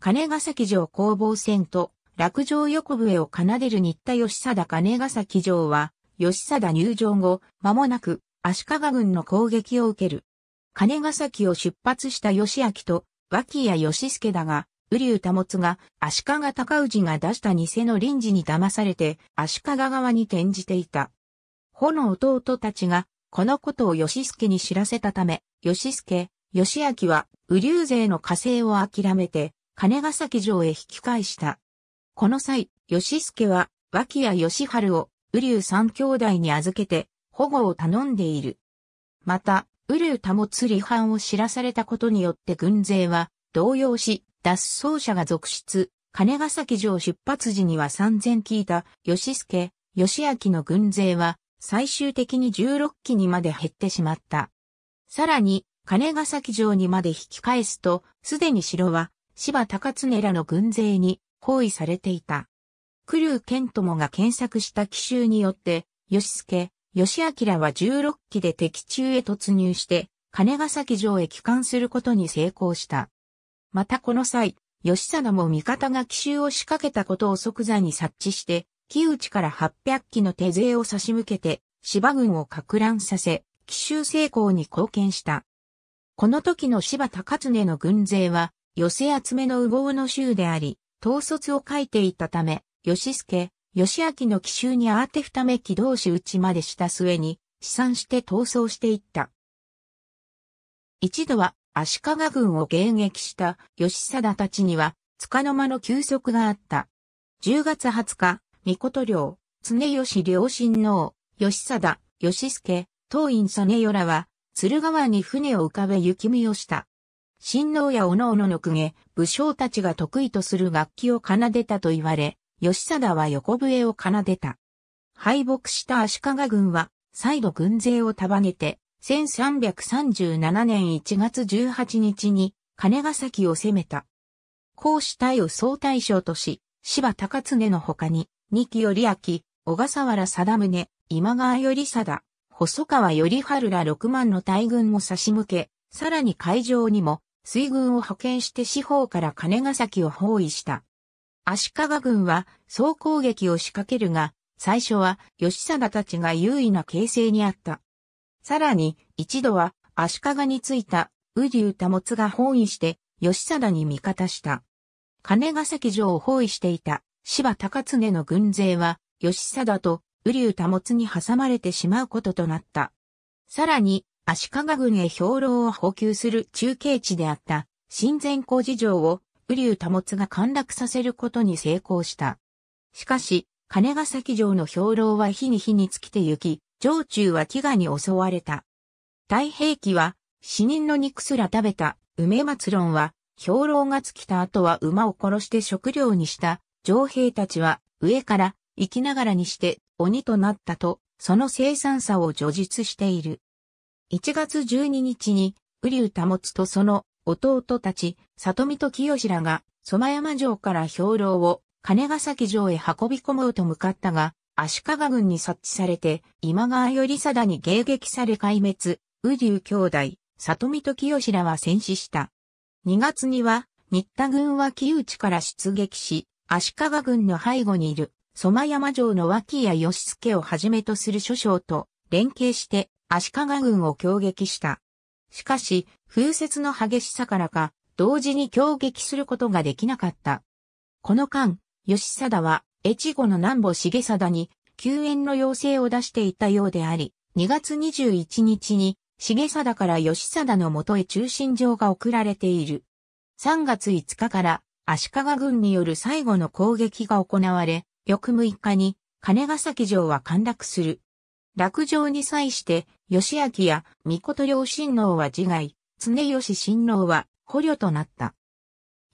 金ヶ崎城攻防戦と落城横笛を奏でる新田義貞金ヶ崎城は義貞入城後間もなく足利軍の攻撃を受ける。金ヶ崎を出発した義明と脇屋義助だが、瓜生保が足利尊氏が出した偽の臨時に騙されて足利側に転じていた。穂の弟たちがこのことを義助に知らせたため、義助、義明は瓜生勢の火星を諦めて金ヶ崎城へ引き返した。この際、義助は脇屋義春を瓜生三兄弟に預けて保護を頼んでいる。また、ウルータも釣離反を知らされたことによって軍勢は動揺し、脱走者が続出、金ヶ崎城出発時には3000いた、吉助、吉明の軍勢は、最終的に16機にまで減ってしまった。さらに、金ヶ崎城にまで引き返すと、すでに城は、芝高常らの軍勢に包囲されていた。クルー・ケントモが検索した奇襲によって、吉助、義明は16機で敵中へ突入して、金ヶ崎城へ帰還することに成功した。またこの際、義貞も味方が奇襲を仕掛けたことを即座に察知して、木内から800機の手勢を差し向けて、芝軍を拡乱させ、奇襲成功に貢献した。この時の芝高勝根の軍勢は、寄せ集めの羽毛の衆であり、統率を書いていたため、義助、義明の奇襲に慌てふため軌同士打ちまでした末に、試算して逃走していった。一度は足利軍を迎撃した義貞たちには、束の間の休息があった。10月20日、御事領、常吉両親王、義貞、義助、当院実与らは、鶴川に船を浮かべ雪見をした。親王やおのおのの公家、武将たちが得意とする楽器を奏でたと言われ、吉貞は横笛を奏でた。敗北した足利軍は、再度軍勢を束ねて、1337年1月18日に、金ヶ崎を攻めた。孔子隊を総大将とし、芝高常の他に、二木より明、小笠原貞宗、今川より貞、細川より春ら六万の大軍を差し向け、さらに海上にも、水軍を派遣して四方から金ヶ崎を包囲した。足利軍は総攻撃を仕掛けるが、最初は義貞たちが優位な形勢にあった。さらに、一度は足利についた流多保が包囲して、義貞に味方した。金ヶ崎城を包囲していた芝高常の軍勢は、義貞と流多保に挟まれてしまうこととなった。さらに、足利軍へ兵糧を補給する中継地であった、親善工事城を雨竜保が陥落させることに成功した。しかし、金ヶ崎城の兵糧は日に日に尽きてゆき、城中は飢餓に襲われた。太平記は、死人の肉すら食べた、梅松論は、兵糧が尽きた後は馬を殺して食料にした、城兵たちは、上から、生きながらにして、鬼となったと、その生産さを叙述している。1月12日に、雨竜保とその弟たち、里見と清らが、染山城から兵糧を、金ヶ崎城へ運び込もうと向かったが、足利軍に察知されて、今川頼貞に迎撃され壊滅、宇竜兄弟、里見と清らは戦死した。2月には、新田軍は木内から出撃し、足利軍の背後にいる、染山城の脇や義助をはじめとする諸将と連携して足利軍を攻撃した。しかし、風雪の激しさからか、同時に強撃することができなかった。この間、吉貞は、越後の南部重貞に、救援の要請を出していたようであり、2月21日に、重貞から吉貞の元へ中心状が送られている。3月5日から、足利軍による最後の攻撃が行われ、翌6日に、金ヶ崎城は陥落する。落城に際して、義明や御事両親王は自害、常義親王は捕虜となった。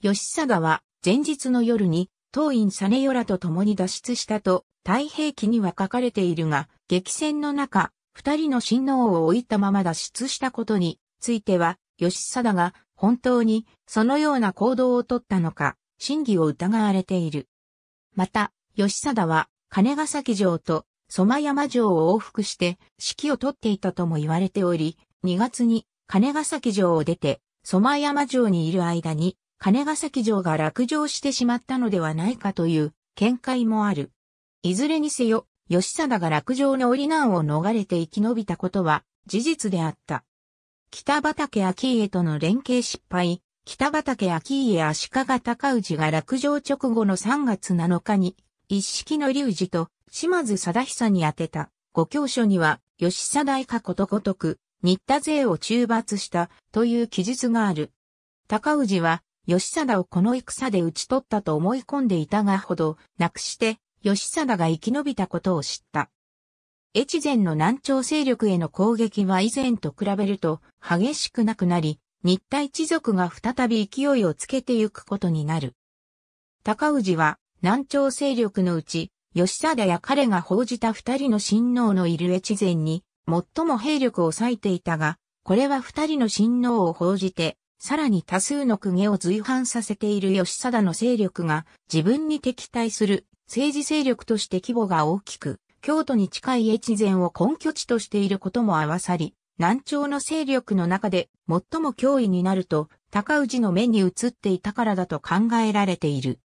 義貞は前日の夜に当院実頼らと共に脱出したと太平記には書かれているが、激戦の中、二人の親王を置いたまま脱出したことについては、義貞が本当にそのような行動をとったのか、真偽を疑われている。また、義貞は金ヶ崎城と蘇我山城を往復して指揮を取っていたとも言われており、2月に金ヶ崎城を出て、蘇我山城にいる間に、金ヶ崎城が落城してしまったのではないかという見解もある。いずれにせよ、義貞が落城の折難を逃れて生き延びたことは事実であった。北畠秋家との連携失敗、北畠秋家足利尊氏が落城直後の3月7日に、一式の隆二と島津貞久に宛てたご教書には、吉貞以下ことごとく、新田勢を中抜したという記述がある。高氏は、吉貞をこの戦で討ち取ったと思い込んでいたがほど、なくして、吉貞が生き延びたことを知った。越前の南朝勢力への攻撃は以前と比べると激しくなくなり、日田一族が再び勢いをつけてゆくことになる。高氏は、南朝勢力のうち、吉貞や彼が報じた二人の親王のいる越前に、最も兵力を割いていたが、これは二人の親王を報じて、さらに多数の公家を随伴させている吉貞の勢力が自分に敵対する政治勢力として規模が大きく、京都に近い越前を根拠地としていることも合わさり、南朝の勢力の中で最も脅威になると、高氏の目に映っていたからだと考えられている。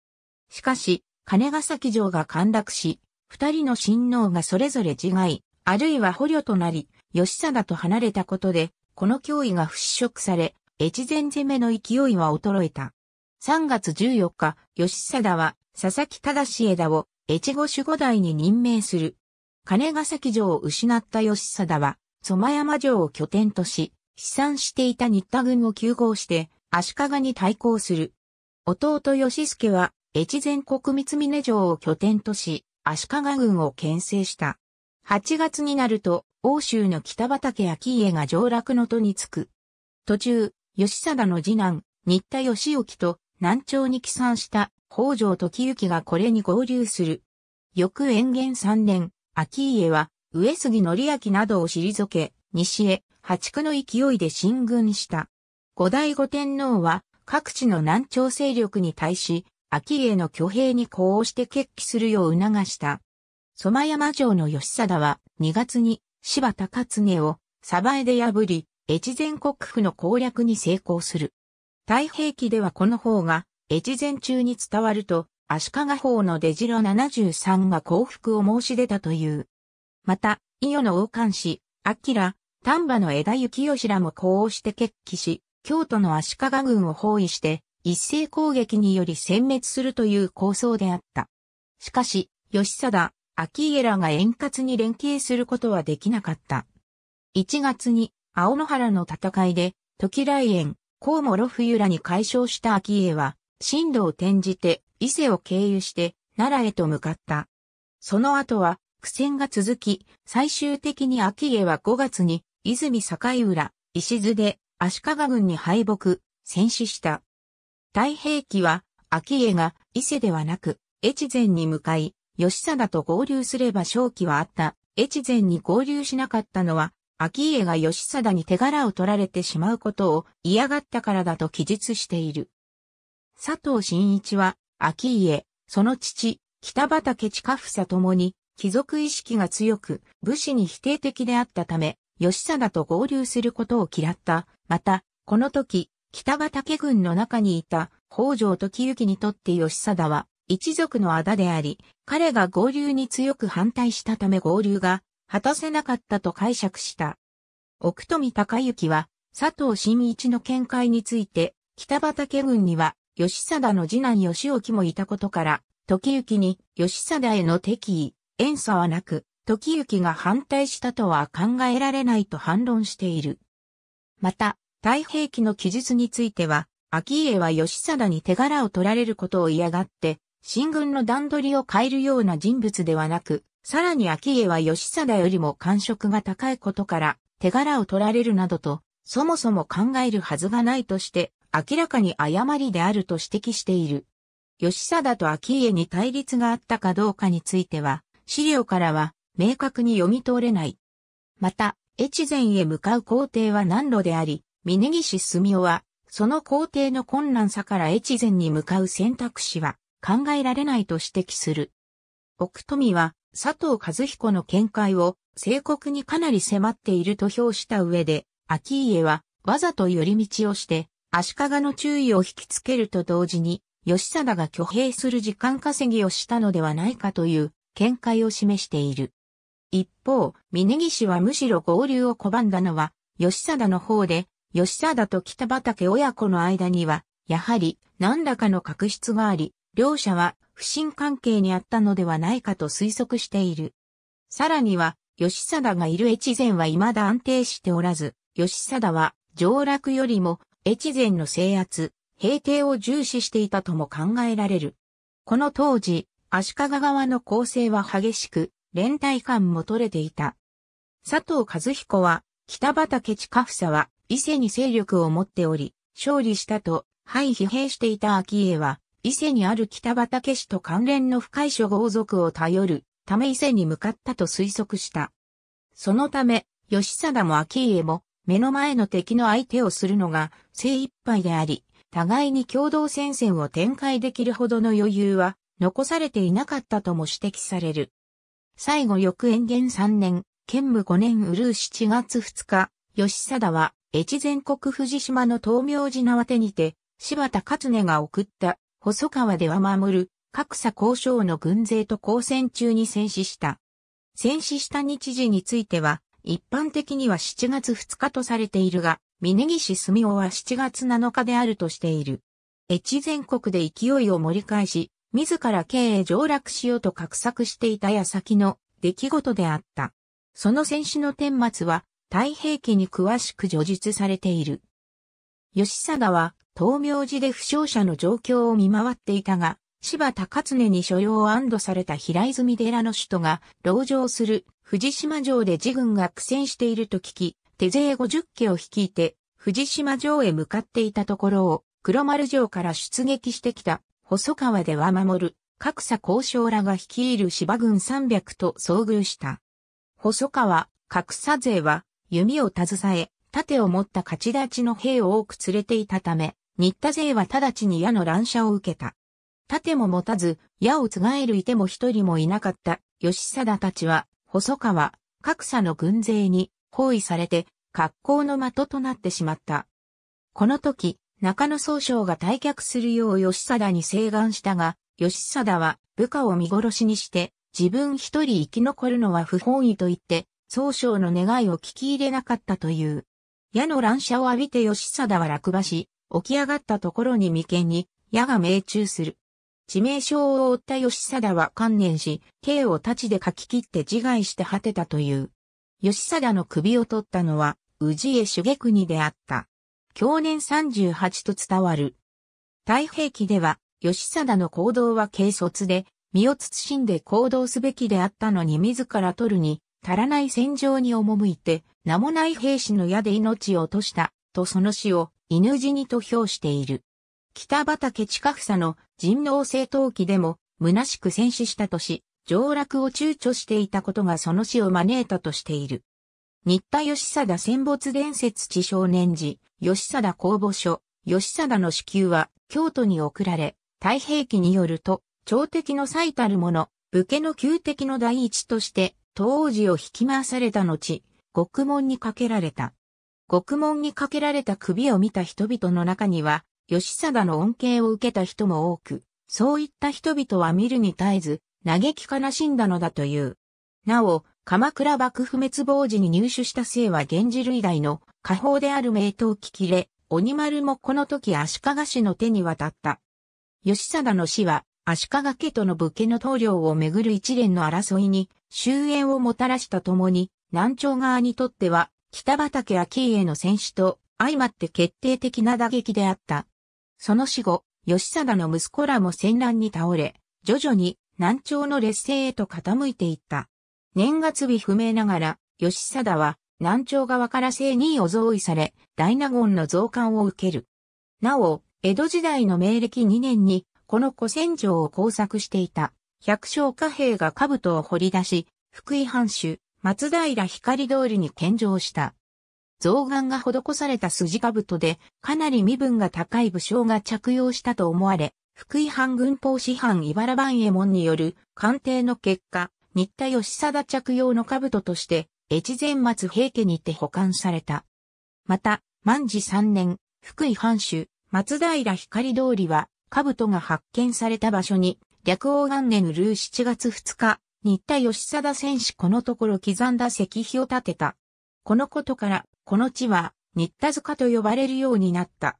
しかし、金ヶ崎城が陥落し、二人の親王がそれぞれ自害、あるいは捕虜となり、吉貞と離れたことで、この脅威が払拭され、越前攻めの勢いは衰えた。3月14日、吉貞は、佐々木忠枝を、越後守護代に任命する。金ヶ崎城を失った吉貞は、苫山城を拠点とし、試算していた新田軍を急行して、足利に対抗する。弟吉助は、越前国三峰城を拠点とし、足利軍を牽制した。8月になると、欧州の北畠秋家が上洛の都に着く。途中、吉貞の次男、新田義行と南朝に帰参した北条時行がこれに合流する。翌延元3年、秋家は上杉則明などを退け、西へ破竹の勢いで進軍した。五代五天皇は各地の南朝勢力に対し、秋への挙兵に呼応して決起するよう促した。染山城の吉貞は2月に柴田勝根を鯖江で破り、越前国府の攻略に成功する。太平記ではこの方が越前中に伝わると、足利法の出城73が降伏を申し出たという。また、伊予の王冠氏、明、丹波の枝幸吉らも呼応して決起し、京都の足利軍を包囲して、一斉攻撃により殲滅するという構想であった。しかし、吉貞、秋家らが円滑に連携することはできなかった。1月に、青野原の戦いで、時来園、高諸冬らに解消した秋家は、進路を転じて、伊勢を経由して、奈良へと向かった。その後は、苦戦が続き、最終的に秋家は5月に、泉境浦、石津で、足利軍に敗北、戦死した。太平記は、秋江が伊勢ではなく、越前に向かい、義貞と合流すれば勝機はあった。越前に合流しなかったのは、秋江が義貞に手柄を取られてしまうことを嫌がったからだと記述している。佐藤真一は、秋家、その父、北畠近房ともに、貴族意識が強く、武士に否定的であったため、義貞と合流することを嫌った。また、この時、北畑軍の中にいた北条時行にとって吉貞は一族の仇であり、彼が合流に強く反対したため合流が果たせなかったと解釈した。奥富隆行は佐藤新一の見解について、北畠軍には吉貞の次男吉沖もいたことから、時行に吉貞への敵意、遠差はなく、時行が反対したとは考えられないと反論している。また、太平記の記述については、秋家は義貞に手柄を取られることを嫌がって、新軍の段取りを変えるような人物ではなく、さらに秋家は義貞よりも感触が高いことから、手柄を取られるなどと、そもそも考えるはずがないとして、明らかに誤りであると指摘している。義貞と秋家に対立があったかどうかについては、資料からは明確に読み取れない。また、越前へ向かう工程は難路であり、峯岸澄夫は、その皇帝の困難さから越前に向かう選択肢は考えられないと指摘する。奥富は佐藤和彦の見解を正国にかなり迫っていると評した上で、秋家はわざと寄り道をして足利の注意を引きつけると同時に、吉貞が挙兵する時間稼ぎをしたのではないかという見解を示している。一方、峯岸はむしろ合流を拒んだのは、吉貞の方で、吉貞と北畠親子の間には、やはり何らかの確執があり、両者は不信関係にあったのではないかと推測している。さらには、吉貞がいる越前は未だ安定しておらず、吉貞は上洛よりも越前の制圧、平定を重視していたとも考えられる。この当時、足利側の構成は激しく、連帯感も取れていた。佐藤和彦は、北畠近房は、伊勢に勢力を持っており、勝利したと、敗疲弊していた秋家は、伊勢にある北畠氏と関連の深い諸豪族を頼るため伊勢に向かったと推測した。そのため、吉貞も秋家も、目の前の敵の相手をするのが精一杯であり、互いに共同戦線を展開できるほどの余裕は残されていなかったとも指摘される。最後翌延元3年、建武5年うる7月2日、吉貞は越前国藤島の東明寺縄手にて、柴田勝根が送った、細川では守る、格差交渉の軍勢と交戦中に戦死した。戦死した日時については、一般的には7月2日とされているが、峯岸住夫は7月7日であるとしている。越前国で勢いを盛り返し、自ら経営上落しようと画策していた矢先の出来事であった。その戦死の顛末は、太平記に詳しく叙述されている。吉貞は、東明寺で負傷者の状況を見回っていたが、柴田勝常に所要を安堵された平泉寺の首都が、籠城する藤島城で自軍が苦戦していると聞き、手勢50家を率いて、藤島城へ向かっていたところを、黒丸城から出撃してきた、細川では守る、格差交渉らが率いる芝軍300と遭遇した。細川、格差勢は、弓を携え、盾を持った勝ち立ちの兵を多く連れていたため、新田勢は直ちに矢の乱射を受けた。盾も持たず、矢をつがえるいても一人もいなかった吉貞たちは、細川、格差の軍勢に包囲されて、格好の的となってしまった。この時、中野総将が退却するよう吉貞に請願したが、吉貞は部下を見殺しにして、自分一人生き残るのは不本意と言って、総将の願いを聞き入れなかったという。矢の乱射を浴びて吉貞は落馬し、起き上がったところに眉間に矢が命中する。致命傷を負った吉貞は観念し、刑を太刀で書き切って自害して果てたという。吉貞の首を取ったのは、宇治へ主茂国であった。去年38と伝わる。太平記では、吉貞の行動は軽率で、身を慎んで行動すべきであったのに自ら取るに足らない戦場に赴いて、名もない兵士の矢で命を落とした、とその死を、犬死にと評している。北畠近房の人能政党期でも、虚しく戦死したとし、上落を躊躇していたことがその死を招いたとしている。新田義貞戦没伝説地少年時、義貞公募所、義貞の支給は京都に送られ、太平記によると、朝敵の最たる者、武家の旧敵の第一として、当時を引き回された後、獄門にかけられた。獄門にかけられた首を見た人々の中には、吉貞の恩恵を受けた人も多く、そういった人々は見るに絶えず、嘆き悲しんだのだという。なお、鎌倉幕府滅亡時に入手した姓は源氏類代の家宝である名刀聞きれ、鬼丸もこの時足利氏の手に渡った。吉貞の死は足利家との武家の棟梁をめぐる一連の争いに終焉をもたらしたともに、南朝側にとっては北畠秋家の戦死と相まって決定的な打撃であった。その死後、吉貞の息子らも戦乱に倒れ、徐々に南朝の劣勢へと傾いていった。年月日不明ながら、吉貞は南朝側から正任を贈与され、大納言の増刊を受ける。なお、江戸時代の明暦2年にこの古戦場を工作していた、百姓貨幣が兜を掘り出し、福井藩主、松平光通りに献上した。造眼が施された筋兜で、かなり身分が高い武将が着用したと思われ、福井藩軍法師藩茨番右衛門による鑑定の結果、新田義貞着用の兜として、越前松平家にて保管された。また、万治三年、福井藩主、松平光通りは、兜が発見された場所に、略王元年ルー7月2日、新田義貞戦士このところ刻んだ石碑を建てた。このことから、この地は、新田塚と呼ばれるようになった。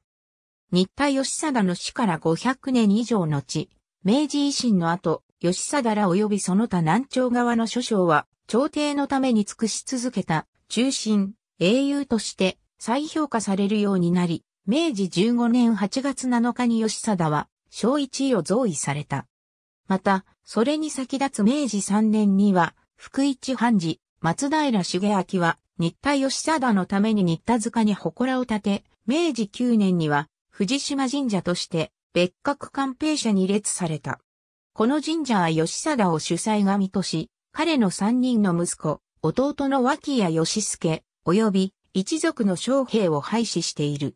新田義貞の死から500年以上の地、明治維新の後、義貞ら及びその他南朝側の諸将は、朝廷のために尽くし続けた、中心、英雄として、再評価されるようになり、明治15年8月7日に吉貞は、小一位を贈与された。また、それに先立つ明治3年には、福一藩事、松平重明は、新田義貞のために新田塚に祠を建て、明治9年には、藤島神社として、別格官兵者に列された。この神社は義貞を主催神とし、彼の三人の息子、弟の脇屋義助、及び一族の将兵を廃止している。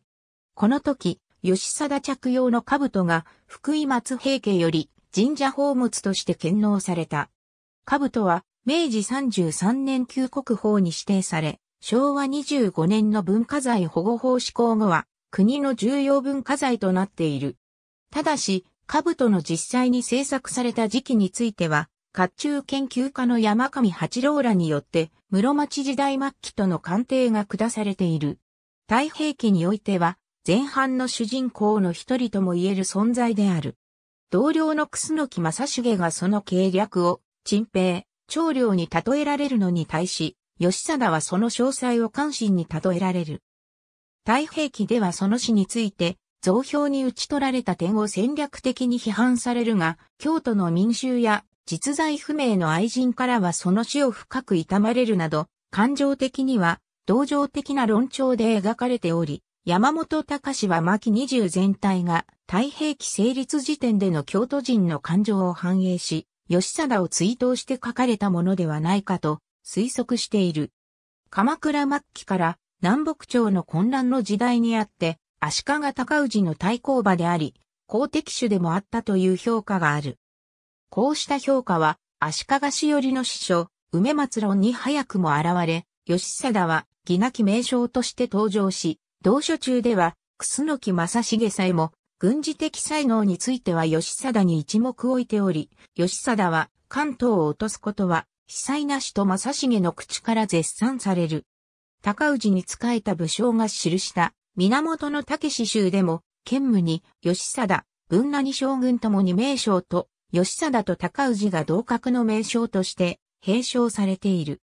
この時、吉貞着用の兜が福井松平家より神社宝物として献納された。兜は明治33年旧国宝に指定され、昭和25年の文化財保護法施行後は国の重要文化財となっている。ただし、兜の実際に制作された時期については、甲冑研究家の山上八郎らによって、室町時代末期との鑑定が下されている。太平記においては、前半の主人公の一人とも言える存在である。同僚の楠木正重がその計略を、陳平、長領に例えられるのに対し、義貞はその詳細を関心に例えられる。太平記ではその死について、増票に打ち取られた点を戦略的に批判されるが、京都の民衆や実在不明の愛人からはその死を深く痛まれるなど、感情的には同情的な論調で描かれており、山本隆は牧20全体が太平記成立時点での京都人の感情を反映し、吉貞を追悼して書かれたものではないかと推測している。鎌倉末期から南北朝の混乱の時代にあって、足利尊氏の対抗馬であり、公敵種でもあったという評価がある。こうした評価は、足利氏よりの師匠、梅松論に早くも現れ、吉貞は、義なき名称として登場し、同書中では、楠木正成さえも、軍事的才能については吉貞に一目置いており、吉貞は関東を落とすことは、被災なしと正成の口から絶賛される。高氏に仕えた武将が記した源の武史州でも、兼務に吉貞、文那に将軍ともに名称と、吉貞と高氏が同格の名称として、併称されている。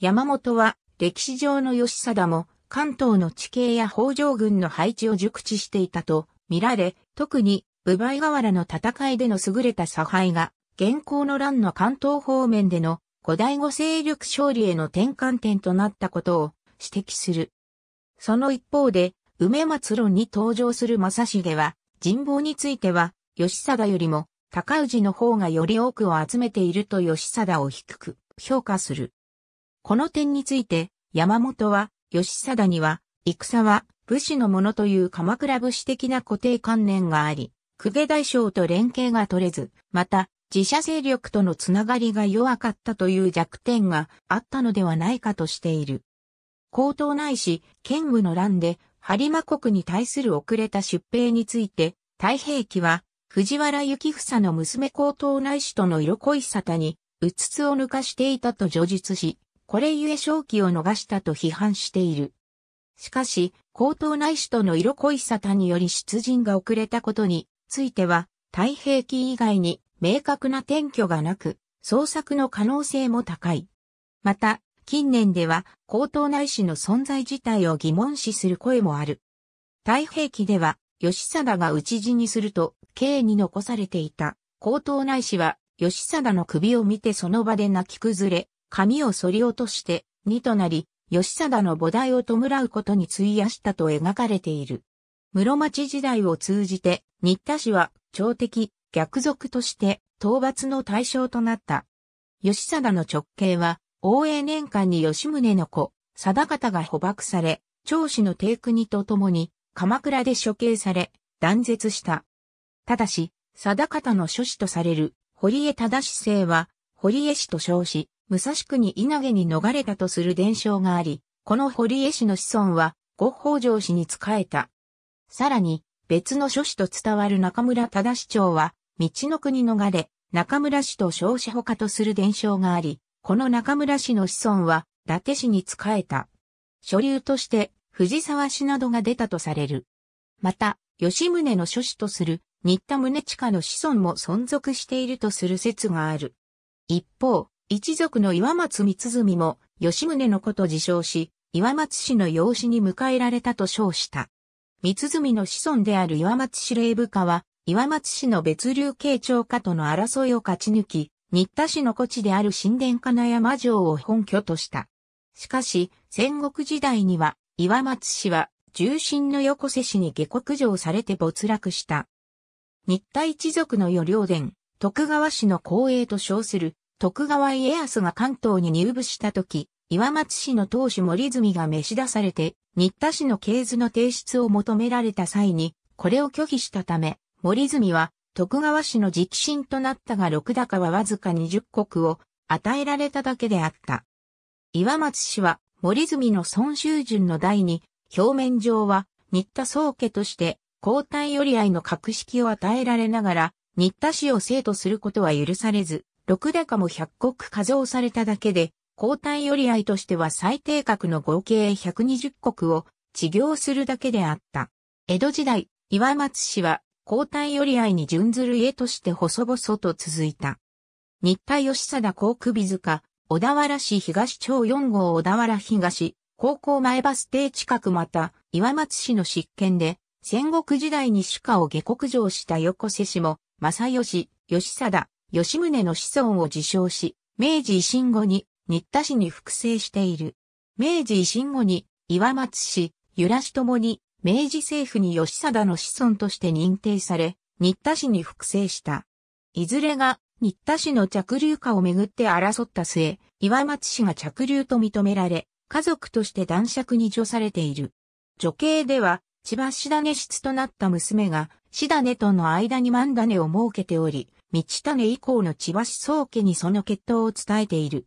山本は、歴史上の吉貞も、関東の地形や北条軍の配置を熟知していたと見られ、特に、武倍河原の戦いでの優れた差配が、現行の乱の関東方面での後醍醐勢力勝利への転換点となったことを指摘する。その一方で、梅松論に登場する正重は、人望については、吉貞よりも、高氏の方がより多くを集めていると吉貞を低く評価する。この点について、山本は、義貞には、戦は武士のものという鎌倉武士的な固定観念があり、公家大将と連携が取れず、また、自社勢力とのつながりが弱かったという弱点があったのではないかとしている。高等内史、剣武の乱で、播磨国に対する遅れた出兵について、太平記は、藤原幸房の娘高等内史との色恋沙汰に、うつつを抜かしていたと叙述し、これゆえ勝機を逃したと批判している。しかし、高等内史との色濃い沙汰により出陣が遅れたことについては、太平記以外に明確な転居がなく、創作の可能性も高い。また、近年では高等内史の存在自体を疑問視する声もある。太平記では、吉貞が討ち死にすると、刑に残されていた高等内史は、吉貞の首を見てその場で泣き崩れ、髪を剃り落として、にとなり、義貞の菩提を弔うことに費やしたと描かれている。室町時代を通じて、新田氏は、朝敵、逆賊として、討伐の対象となった。義貞の直系は、応永年間に吉宗の子、貞方が捕獲され、長子の帝国と共に、鎌倉で処刑され、断絶した。ただし、貞方の諸子とされる、堀江忠氏姓は、堀江氏と称し、武蔵国稲毛に逃れたとする伝承があり、この堀江氏の子孫は、ご北条氏に仕えた。さらに、別の諸氏と伝わる中村忠市長は、道の国逃れ、中村氏と少子他とする伝承があり、この中村氏の子孫は、伊達氏に仕えた。所流として、藤沢氏などが出たとされる。また、吉宗の諸子とする、新田宗近の子孫も存続しているとする説がある。一方、一族の岩松光純も、吉宗のこと自称し、岩松氏の養子に迎えられたと称した。光純の子孫である岩松氏霊部下は、岩松氏の別流慶長家との争いを勝ち抜き、新田氏の古地である神殿金山城を本拠とした。しかし、戦国時代には、岩松氏は、重臣の横瀬氏に下国城されて没落した。新田一族の余領伝、徳川氏の光栄と称する徳川家康が関東に入部した時、岩松市の当主森住が召し出されて、新田市の系図の提出を求められた際に、これを拒否したため、森住は徳川氏の直進となったが六高はわずか20国を与えられただけであった。岩松氏は森住の孫修順の代に、表面上は新田宗家として皇太寄り合いの格式を与えられながら、新田氏を生徒することは許されず、六高も百国加増されただけで、交代寄り合いとしては最低格の合計120国を治療するだけであった。江戸時代、岩松氏は交代寄り合いに準ずる家として細々と続いた。日田吉貞高首塚、小田原市東町四号小田原東、高校前バス停近くまた、岩松市の執権で、戦国時代に主家を下国上した横瀬氏も、正義、吉貞、吉宗の子孫を自称し、明治維新後に新田氏に複製している。明治維新後に岩松氏、由良氏ともに明治政府に吉貞の子孫として認定され、新田氏に複製した。いずれが新田氏の着流化をめぐって争った末、岩松氏が着流と認められ、家族として男爵に除されている。女系では、千葉だ種室となった娘が、だ種との間に万種を設けており、道種以降の千葉市宗家にその血統を伝えている。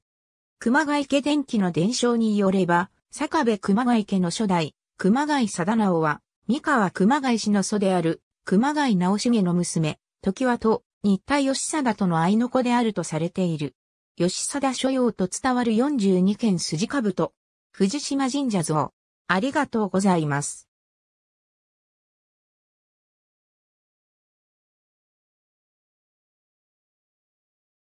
熊谷家伝記の伝承によれば、坂部熊谷家の初代、熊谷貞直は、三河熊谷氏の祖である、熊谷直重の娘、時はと、日田義貞との愛の子であるとされている。義貞所要と伝わる42件筋兜。藤島神社像。ありがとうございます。